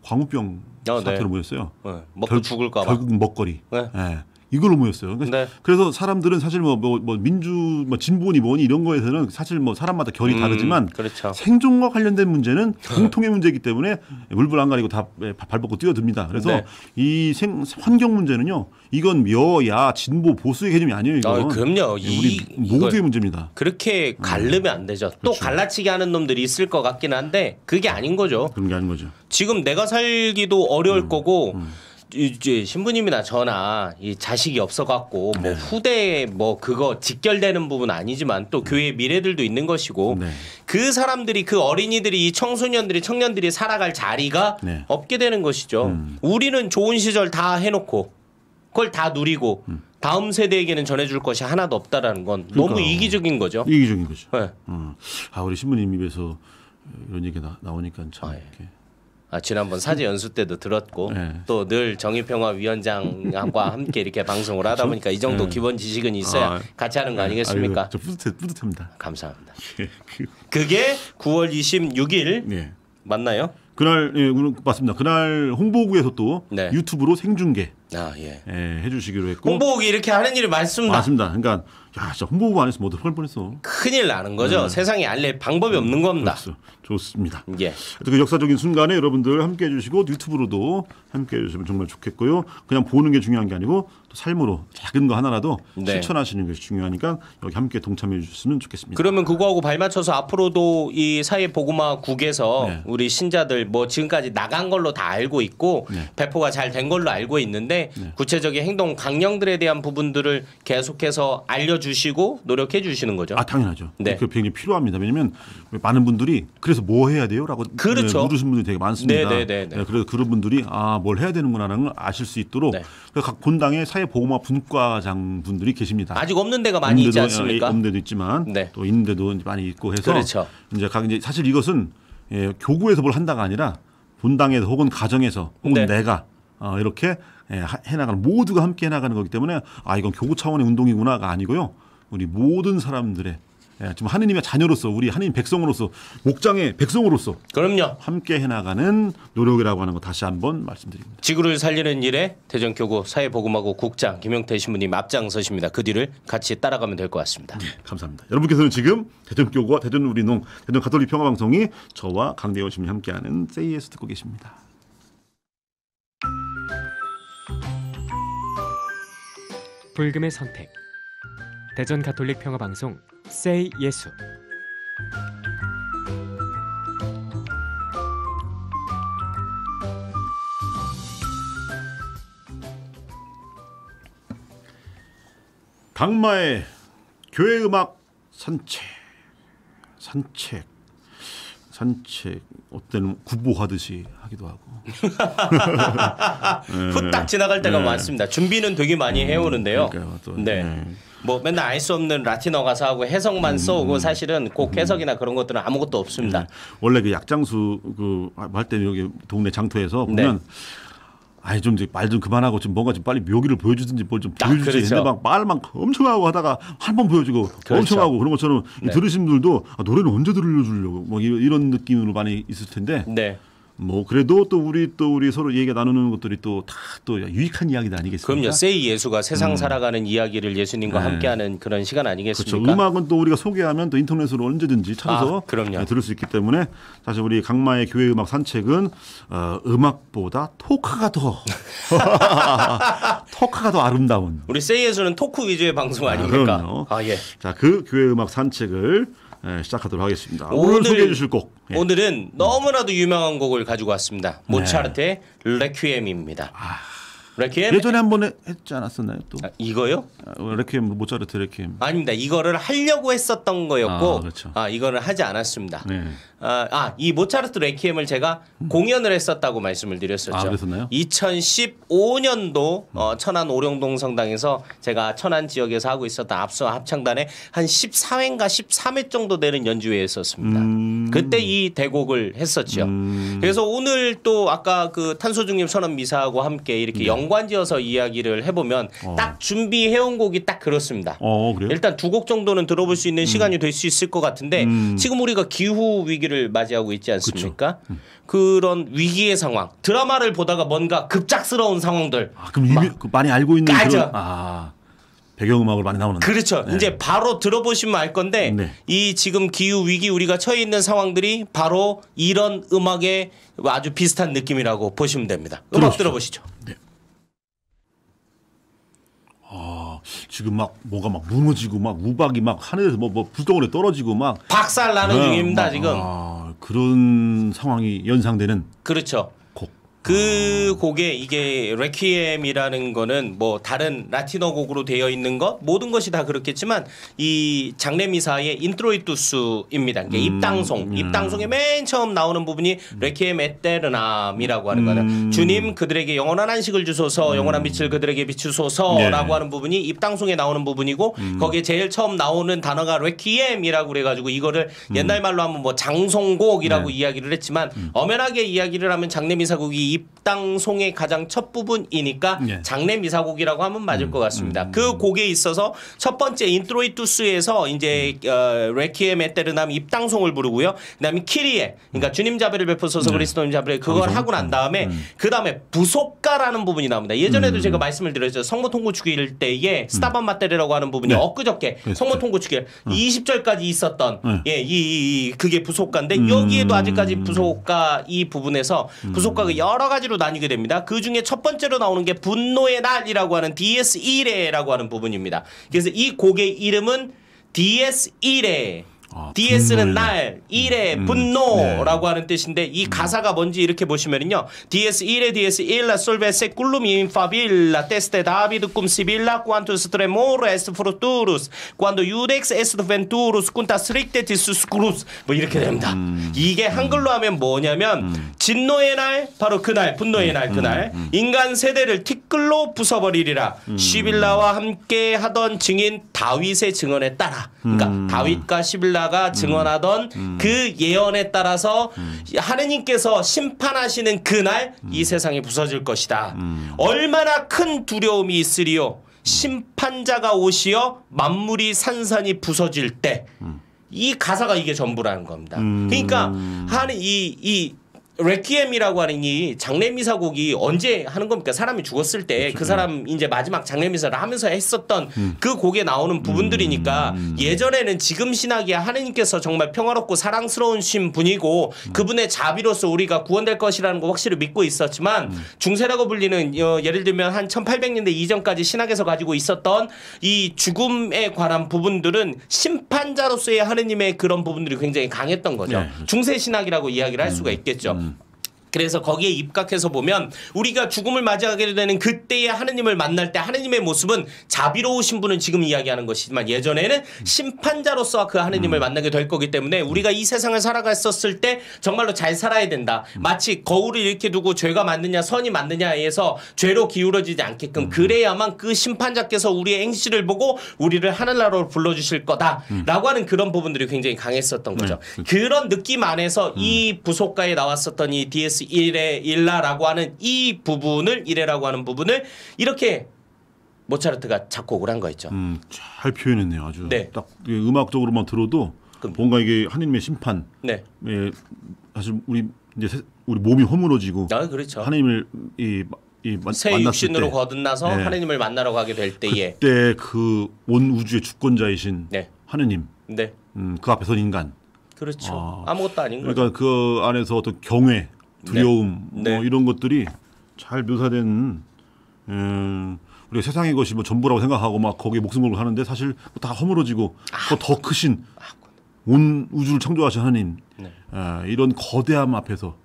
광우병 아, 네. 사태로 네. 모였어요. 네. 먹고 결, 죽을까 봐. 결국 먹거리. 네. 네. 이걸로 모였어요. 그러니까 네. 그래서 사람들은 사실 뭐, 뭐, 뭐 민주 뭐 진보니 뭐니 이런 거에서는 사실 뭐 사람마다 결이 음, 다르지만 그렇죠. 생존과 관련된 문제는 공통의 문제이기 때문에 물불 안 가리고 다 예, 발벗고 뛰어듭니다. 그래서 네. 이 생, 환경 문제는요. 이건 여야 진보 보수의 개념이 아니에요. 이건. 어, 그럼요. 예, 우리 모두의 문제입니다. 그렇게 네. 갈르면 안 되죠. 또 그렇죠. 갈라치기 하는 놈들이 있을 것 같긴 한데 그게 아닌 거죠. 그런 게 아닌 거죠. 지금 내가 살기도 어려울 음, 거고 음. 이제 신부님이나 저나 이 자식이 없어갖고 뭐 네. 후대에 뭐 그거 직결되는 부분 아니지만 또 교회의 미래들도 있는 것이고 네. 그 사람들이 그 어린이들이 이 청소년들이 청년들이 살아갈 자리가 네. 없게 되는 것이죠. 음. 우리는 좋은 시절 다 해놓고 그걸 다 누리고 음. 다음 세대에게는 전해줄 것이 하나도 없다라는 건 그러니까 너무 이기적인 거죠. 이기적인 거죠. 네. 음. 아 우리 신부님 입에서 이런 얘기 나, 나오니까 참. 아, 예. 이렇게. 아, 지난번 사제 연수 때도 들었고 네. 또늘 정의평화위원장과 함께 이렇게 방송을 하다 그렇죠? 보니까 이 정도 네. 기본 지식은 있어야 아, 같이 하는 거 네. 아니겠습니까? 아저 뿌듯해, 뿌듯합니다. 감사합니다. 예, 그... 게 9월 26일 예. 맞나요? 그날 예, 맞습니다. 그날 홍보국에서또 네. 유튜브로 생중계 아, 예. 예, 해주시기로 했고 홍보국이 이렇게 하는 일이 많습니다. 맞습니다. 그러니까 야, 진짜 홍보국 안에서 뭐 어떡할 뻔했어. 큰일 나는 거죠. 네. 세상에 알릴 방법이 음, 없는 겁니다. 그렇죠. 좋습니다. 예. 그 역사적인 순간에 여러분들 함께 해주시고 유튜브로도 함께 해주시면 정말 좋겠고요. 그냥 보는 게 중요한 게 아니고 또 삶으로 작은 거 하나라도 네. 실천하시는 것이 중요하니까 여기 함께 동참해 주셨으면 좋겠습니다. 그러면 그거하고 발맞춰서 앞으로도 이 사회 보고마 국에서 네. 우리 신자들 뭐 지금까지 나간 걸로 다 알고 있고 네. 배포가 잘 된 걸로 알고 있는데 때문에 네. 구체적인 행동 강령들에 대한 부분들을 계속해서 알려주시고 노력해 주시는 거죠. 아 당연하죠. 네. 그 굉장히 필요합니다. 왜냐하면 많은 분들이 그래서 뭐 해야 돼요?라고 그렇죠. 물으신 네, 분들이 되게 많습니다. 네네네. 네, 네, 네, 그래서 그런 분들이 아뭘 해야 되는구나라는 걸 아실 수 있도록 그러니까 각 본당의 사회보험화 분과장 분들이 계십니다. 아직 없는 데가 많이 있지 않습니까? 예, 없는 데도 있지만 또 있는 데도 많이 있고 해서 그렇죠. 이제 각 이제 사실 이것은 예, 교구에서 뭘 한다가 아니라 본당에서 혹은 가정에서 혹은 네. 내가 어, 이렇게 예, 해나가는 모두가 함께 해나가는 거기 때문에 아 이건 교구 차원의 운동이구나가 아니고요. 우리 모든 사람들의 예, 지금 하느님의 자녀로서 우리 하느님 백성으로서 목장의 백성으로서 그럼요. 함께 해나가는 노력이라고 하는 거 다시 한번 말씀드립니다. 지구를 살리는 일에 대전교구 사회보금하고 국장 김영태 신부님 앞장서십니다. 그 뒤를 같이 따라가면 될 것 같습니다. 네, 감사합니다. 여러분께서는 지금 대전교구와 대전우리농 대전가톨릭 평화방송이 저와 강대원 신부님 함께하는 세이에스 듣고 계십니다. 불금의 선택 대전 가톨릭 평화 방송 세이 예수 강마의 교회 음악 산책 산책 산책 어때 구보하듯이 하기도 하고 네. 후딱 지나갈 때가 네. 많습니다. 준비는 되게 많이 음, 해오는데요. 또, 네. 네. 뭐 맨날 알 수 없는 라틴어 가사하고 해석만 음, 써오고 음. 사실은 곡 음. 해석이나 그런 것들은 아무것도 없습니다. 네. 원래 그 약장수 그할 때 여기 동네 장터에서 보면 네. 아니 좀 이제 말좀 그만하고 좀 뭔가 좀 빨리 묘기를 보여주든지 뭘좀 아, 보여주지 아, 그렇죠. 했는막말막 엄청 하고 하다가 한 번 보여주고 그렇죠. 엄청 하고 그런 것처럼 네. 들으신 분들도 아, 노래는 언제 들려주려고 뭐 이런 느낌으로 많이 있을 텐데 네. 뭐 그래도 또 우리 또 우리 서로 얘기 나누는 것들이 또 다 또 유익한 이야기도 아니겠습니까? 그럼요. 세이 예수가 세상 음. 살아가는 이야기를 예수님과 네. 함께하는 그런 시간 아니겠습니까? 그렇죠. 음악은 또 우리가 소개하면 또 인터넷으로 언제든지 찾아서 아, 네, 들을 수 있기 때문에 사실 우리 강마의 교회 음악 산책은 어, 음악보다 토크가 더 토크가 더 아름다운. 우리 세이 예수는 토크 위주의 방송 아, 아닙니까? 아, 아 예. 자그 교회 음악 산책을 네, 시작하도록 하겠습니다. 오늘, 소개해 주실 곡. 예. 오늘은 너무나도 유명한 곡을 가지고 왔습니다. 모차르트의 레퀴엠입니다. 네. 아. 레퀴엠? 예전에 한 번 했지 않았었나요 또? 아, 이거요? 아, 레퀴엠 모차르트 레퀴엠. 아닙니다. 이거를 하려고 했었던 거였고, 아, 그렇죠. 아 이거는 하지 않았습니다. 네. 아이 아, 모차르트 레퀴엠을 제가 음. 공연을 했었다고 말씀을 드렸었죠. 아, 그랬었나요? 2015년도 어, 음. 천안 오룡동 성당에서 제가 천안 지역에서 하고 있었던 앞서 합창단의 한 14회인가 13회 정도 되는 연주회 했었습니다. 음. 그때 이 대곡을 했었죠. 음. 그래서 오늘 또 아까 그 탄소중립 선언 미사하고 함께 이렇게 영 네. 연관지어서 이야기를 해보면 어. 딱 준비해온 곡이 딱 그렇습니다. 어, 일단 두 곡 정도는 들어볼 수 있는 음. 시간이 될 수 있을 것 같은데 음. 지금 우리가 기후 위기를 맞이하고 있지 않습니까? 음. 그런 위기의 상황 드라마를 보다가 뭔가 급작스러운 상황들 아, 그럼 유명, 그 많이 알고 있는 그런 아. 배경음악으로 많이 나오는 그렇죠. 네. 이제 바로 들어보시면 알 건데 네. 이 지금 기후 위기 우리가 처해 있는 상황들이 바로 이런 음악에 아주 비슷한 느낌이라고 보시면 됩니다. 음악 들어보시죠. 들어보시죠. 네. 아, 지금 막 뭐가 막 무너지고 막 우박이 막 하늘에서 뭐, 뭐 불덩어리 떨어지고 막 박살 나는 네, 중입니다 막, 아, 지금. 아, 그런 상황이 연상되는. 그렇죠. 그 곡에 이게 레퀴엠이라는 거는 뭐 다른 라틴어 곡으로 되어 있는 것 모든 것이 다 그렇겠지만 이 장례 미사의 인트로이투스입니다. 이게 음, 입당송, 음. 입당송의맨 처음 나오는 부분이 음. 레퀴엠 에테르남이라고 하는 거는 주님 그들에게 영원한 안식을 주소서, 영원한 빛을 그들에게 비추소서라고 네. 하는 부분이 입당송에 나오는 부분이고 거기에 제일 처음 나오는 단어가 레퀴엠이라고 그래가지고 이거를 옛날 말로 하면 뭐 장송곡이라고 네. 이야기를 했지만 엄연하게 이야기를 하면 장례 미사곡이 입당송의 가장 첫 부분이니까 예. 장례 미사곡이라고 하면 맞을 음, 것 같습니다. 음, 그 곡에 있어서 첫 번째 인트로이투스에서 이제 음. 어, 레퀴엠 에때르남 입당송을 부르고요. 그다음에 키리에 그러니까 음. 주님 자비를 베푸소서 네. 그리스도님 자비를 그걸 하고 난 음. 다음에 그다음에 부속가라는 부분이 나옵니다. 예전에도 제가 말씀을 드렸죠. 성모 통구 축일 때에 스타반 마테레라고 하는 부분이 네. 엊그저께 성모 통구 축일 20절까지 있었던 네. 예, 이, 이, 이, 그게 부속가인데 여기에도 아직까지 부속가 이 부분에서 부속가가 여러 여러 가지로 나뉘게 됩니다. 그 중에 첫 번째로 나오는 게 분노의 날이라고 하는 DS1회라고 하는 부분입니다. 그래서 이 곡의 이름은 DS1회 아, DS는 날, 일의 음, 음. 분노라고 네. 하는 뜻인데 이 가사가 뭔지 이렇게 보시면은요. DS 일의 DS 일라 솔베세 꿀룸 인파빌라 테스테 다비드 꿈 시빌라 კ 안투스 트레모르 에스 프루투루스 კ 안도 유덱스 에스 벤투루스 꾼타 스릭테 디스스 크루스 뭐 이렇게 음. 됩니다. 음, 이게 한글로 하면 뭐냐면 음. 진노의 날 바로 그날 분노의 날 그날 인간 세대를 티끌로 부숴버리리라 시빌라와 함께 하던 증인 다윗의 증언에 따라 그러니까 다윗과 시빌라 엘리야가 음. 증언하던 음. 그 예언에 따라서 음. 하느님께서 심판하시는 그날 음. 이 세상이 부서질 것이다. 얼마나 큰 두려움이 있으리요. 심판자가 오시어 만물이 산산이 부서질 때. 이 가사가 이게 전부라는 겁니다. 그러니까 하는 이이 레퀴엠이라고 하는 이 장례미사곡이 언제 하는 겁니까? 사람이 죽었을 때그 그렇죠. 사람 이제 마지막 장례미사를 하면서 했었던 음. 그 곡에 나오는 음. 부분들이니까 음. 예전에는 지금 신학이 하느님께서 정말 평화롭고 사랑스러운신 분이고 음. 그분의 자비로서 우리가 구원될 것이라는 거 확실히 믿고 있었지만 중세라고 불리는 어, 예를 들면 한 1800년대 이전까지 신학에서 가지고 있었던 이 죽음에 관한 부분들은 심판자로서의 하느님의 그런 부분들이 굉장히 강했던 거죠. 네. 그렇죠. 중세 신학이라고 이야기를 할 수가 있겠죠. 그래서 거기에 입각해서 보면 우리가 죽음을 맞이하게 되는 그때의 하느님을 만날 때 하느님의 모습은 자비로우신 분은 지금 이야기하는 것이지만 예전에는 심판자로서 그 하느님을 음. 만나게 될 거기 때문에 우리가 이 세상을 살아갔었을 때 정말로 잘 살아야 된다. 음. 마치 거울을 이렇게 두고 죄가 맞느냐 선이 맞느냐에서 죄로 기울어지지 않게끔 음. 그래야만 그 심판자께서 우리의 행실을 보고 우리를 하늘나라로 불러주실 거다라고 하는 그런 부분들이 굉장히 강했었던 네, 거죠. 그렇죠. 그런 느낌 안에서 이 부속가에 나왔었던 이 DS 그리스 일에 일라라고 하는 이 부분을 일에라고 하는 부분을 이렇게 모차르트가 작곡을 한 거였죠. 음, 잘 표현했네요. 아주 네. 딱 음악적으로만 들어도 그럼. 뭔가 이게 하나님의 심판. 네. 예, 사실 우리 이제 우리 몸이 허물어지고 아, 그렇죠. 하나님을 이, 이 마, 새 육신으로 때. 거듭나서 네. 하나님을 만나러 가게 될 때에 그때 그 온 우주의 주권자이신 네. 하느님. 네. 음, 그 앞에 선 인간. 그렇죠. 아, 무것도 아닌 그러니까 거죠. 그러니까 그 안에서 어떤 경외 두려움 네. 뭐 네. 이런 것들이 잘 묘사된 음, 우리가 세상의 것이 뭐 전부라고 생각하고 막 거기에 목숨 걸고 하는데 사실 뭐 다 허물어지고 아, 더 크신 아, 온 우주를 창조하신 하나님 네. 아, 이런 거대함 앞에서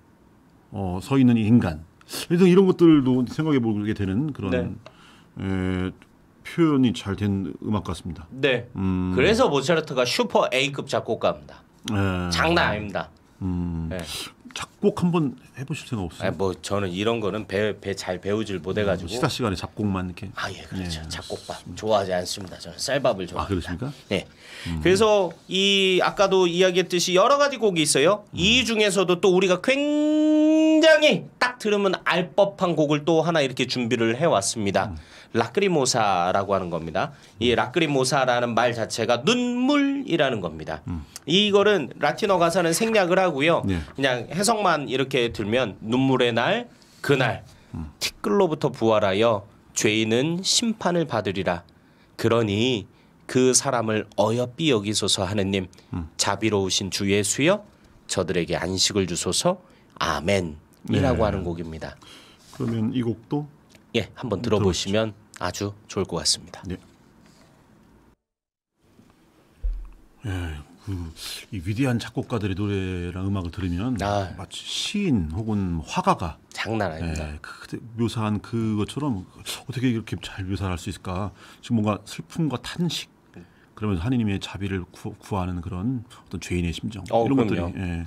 어, 서 있는 인간 그래서 이런 것들도 생각해 보게 되는 그런 네. 에, 예, 표현이 잘 된 음악 같습니다. 네. 음. 그래서 모차르트가 슈퍼 A급 작곡가입니다. 네. 장난 아닙니다. 음. 네. 작곡 한번 해보실 생각 없어요? 아, 뭐 저는 이런 거는 배 배 잘 배우질 못해가지고 식사 음, 시간에 작곡만 이렇게 아 예 그렇죠 예, 작곡밥 좋아하지 않습니다 저는 쌀밥을 좋아합니다. 아 그렇습니까? 네 음. 그래서 이 아까도 이야기했듯이 여러 가지 곡이 있어요. 음. 이 중에서도 또 우리가 굉장히 딱 들으면 알 법한 곡을 또 하나 이렇게 준비를 해왔습니다. 음. 라크리모사라고 하는 겁니다. 이 음. 라크리모사라는 말 자체가 눈물이라는 겁니다. 음. 이거는 라틴어 가사는 생략을 하고요. 예. 그냥 해석만 이렇게 들면 눈물의 날 그날 음. 티끌로부터 부활하여 죄인은 심판을 받으리라. 그러니 그 사람을 어여삐 여기소서 하느님 음. 자비로우신 주 예수여 저들에게 안식을 주소서 아멘이라고 네. 하는 곡입니다. 그러면 이 곡도 예 한번 들어보시면 아주 좋을 것 같습니다. 네. 예, 음, 이 위대한 작곡가들의 노래랑 음악을 들으면 아. 마치 시인 혹은 화가가 장난 아닙니다. 예, 그, 묘사한 그것처럼 어떻게 이렇게 잘 묘사할 수 있을까? 지금 뭔가 슬픔과 탄식 그러면서 하느님의 자비를 구, 하는 그런 어떤 죄인의 심정 어, 이런 그럼요. 것들이 예,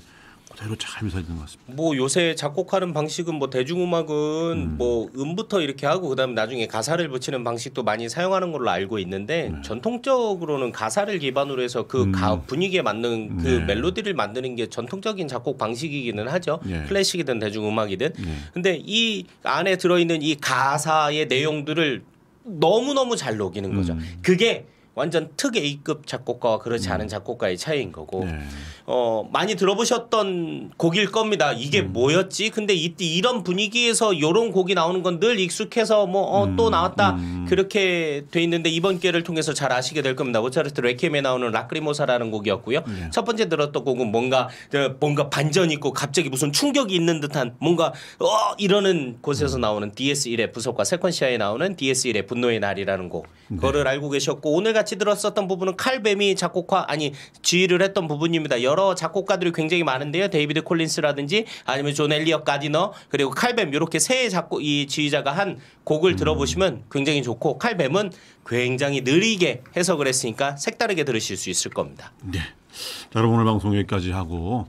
그대로 잘 묘사되는 것 같습니다. 뭐 요새 작곡하는 방식은 뭐 대중음악은 음. 뭐 음부터 이렇게 하고 그다음에 나중에 가사를 붙이는 방식도 많이 사용하는 걸로 알고 있는데 네. 전통적으로는 가사를 기반으로 해서 그 음. 가, 분위기에 맞는 그 네. 멜로디를 만드는 게 전통적인 작곡 방식이기는 하죠. 네. 클래식이든 대중음악이든. 예. 근데 이 안에 들어있는 이 가사의 내용들을 너무너무 잘 녹이는 거죠. 음. 그게 완전 특 A급 작곡가와 그렇지 않은 음. 작곡가의 차이인 거고 네. 어 많이 들어보셨던 곡일 겁니다. 이게 음. 뭐였지? 근데 이 이런 분위기에서 이런 곡이 나오는 건 늘 익숙해서 뭐또 어, 음. 나왔다 음. 그렇게 돼 있는데 이번 기회를 통해서 잘 아시게 될 겁니다. 모차르트 레퀴엠에 나오는 라크리모사라는 곡이었고요. 네. 첫 번째 들었던 곡은 뭔가 뭔가 반전 있고 갑자기 무슨 충격이 있는 듯한 뭔가 어 이러는 곳에서 음. 나오는 DS1의 부속과 세컨시아에 나오는 DS1의 분노의 날이라는 곡 네. 그거를 알고 계셨고 오늘 같이 같이 들었었던 부분은 칼뱀이 작곡화 아니 지휘를 했던 부분입니다. 여러 작곡가들이 굉장히 많은데요. 데이비드 콜린스라든지 아니면 존 엘리엇 가디너 그리고 칼뱀 이렇게 세 작곡 이 지휘자가 한 곡을 음. 들어보시면 굉장히 좋고 칼뱀은 굉장히 느리게 해석을 했으니까 색다르게 들으실 수 있을 겁니다. 네. 자, 여러분 오늘 방송 여기까지 하고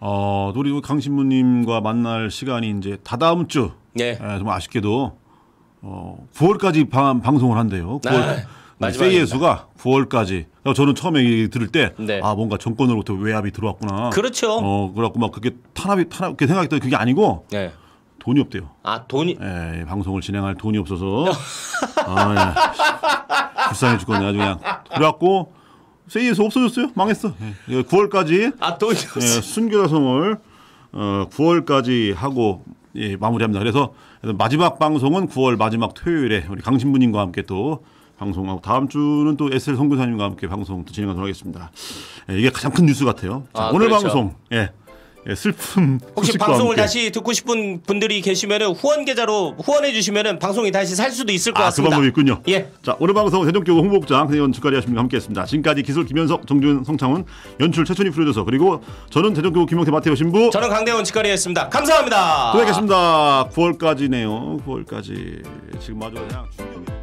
어, 우리 강신부님과 만날 시간이 이제 다다음 주. 네. 예, 좀 아쉽게도 어, 9월까지 방, 방송을 한대요. 9월, 아. 마지막 세이예수가 9월까지. 어, 저는 처음에 들을 때, 네. 아, 뭔가 정권으로부터 외압이 들어왔구나. 그렇죠. 어, 그래갖고 막 그게 탄압이, 탄압, 이렇게생각했더니 그게 아니고, 네. 돈이 없대요. 아, 돈이? 예, 예 방송을 진행할 돈이 없어서. 아, 예. 불쌍해 죽겠네. 아주 그냥. 그래갖고, 세이에서 없어졌어요. 망했어. 예, 9월까지. 예, 아, 돈이 없어. 예, 순교자성을 어, 9월까지 하고, 예, 마무리합니다. 그래서 마지막 방송은 9월 마지막 토요일에 우리 강신부님과 함께 또 방송하고 다음 주는 또 SL 선교사님과 함께 방송 진행하도록 하겠습니다. 예, 이게 가장 큰 뉴스 같아요. 자, 아, 오늘 그렇죠. 방송 예. 예, 슬픔 혹시 방송을 함께. 다시 듣고 싶은 분들이 계시면 후원 계좌로 후원해 주시면 방송이 다시 살 수도 있을 것 아, 그 같습니다. 그 방법이 있군요. 예. 자 오늘 방송 대전교구 홍보국장 의원 주가리 하십니까 함께했습니다. 지금까지 기술 김현석, 정준, 성창훈, 연출 최천희 프로듀서 그리고 저는 대전교구 김영태 마태오 신부 저는 강대원 주가리였습니다. 감사합니다. 또 뵙겠습니다. 9월까지네요. 9월까지 지금 마저 그냥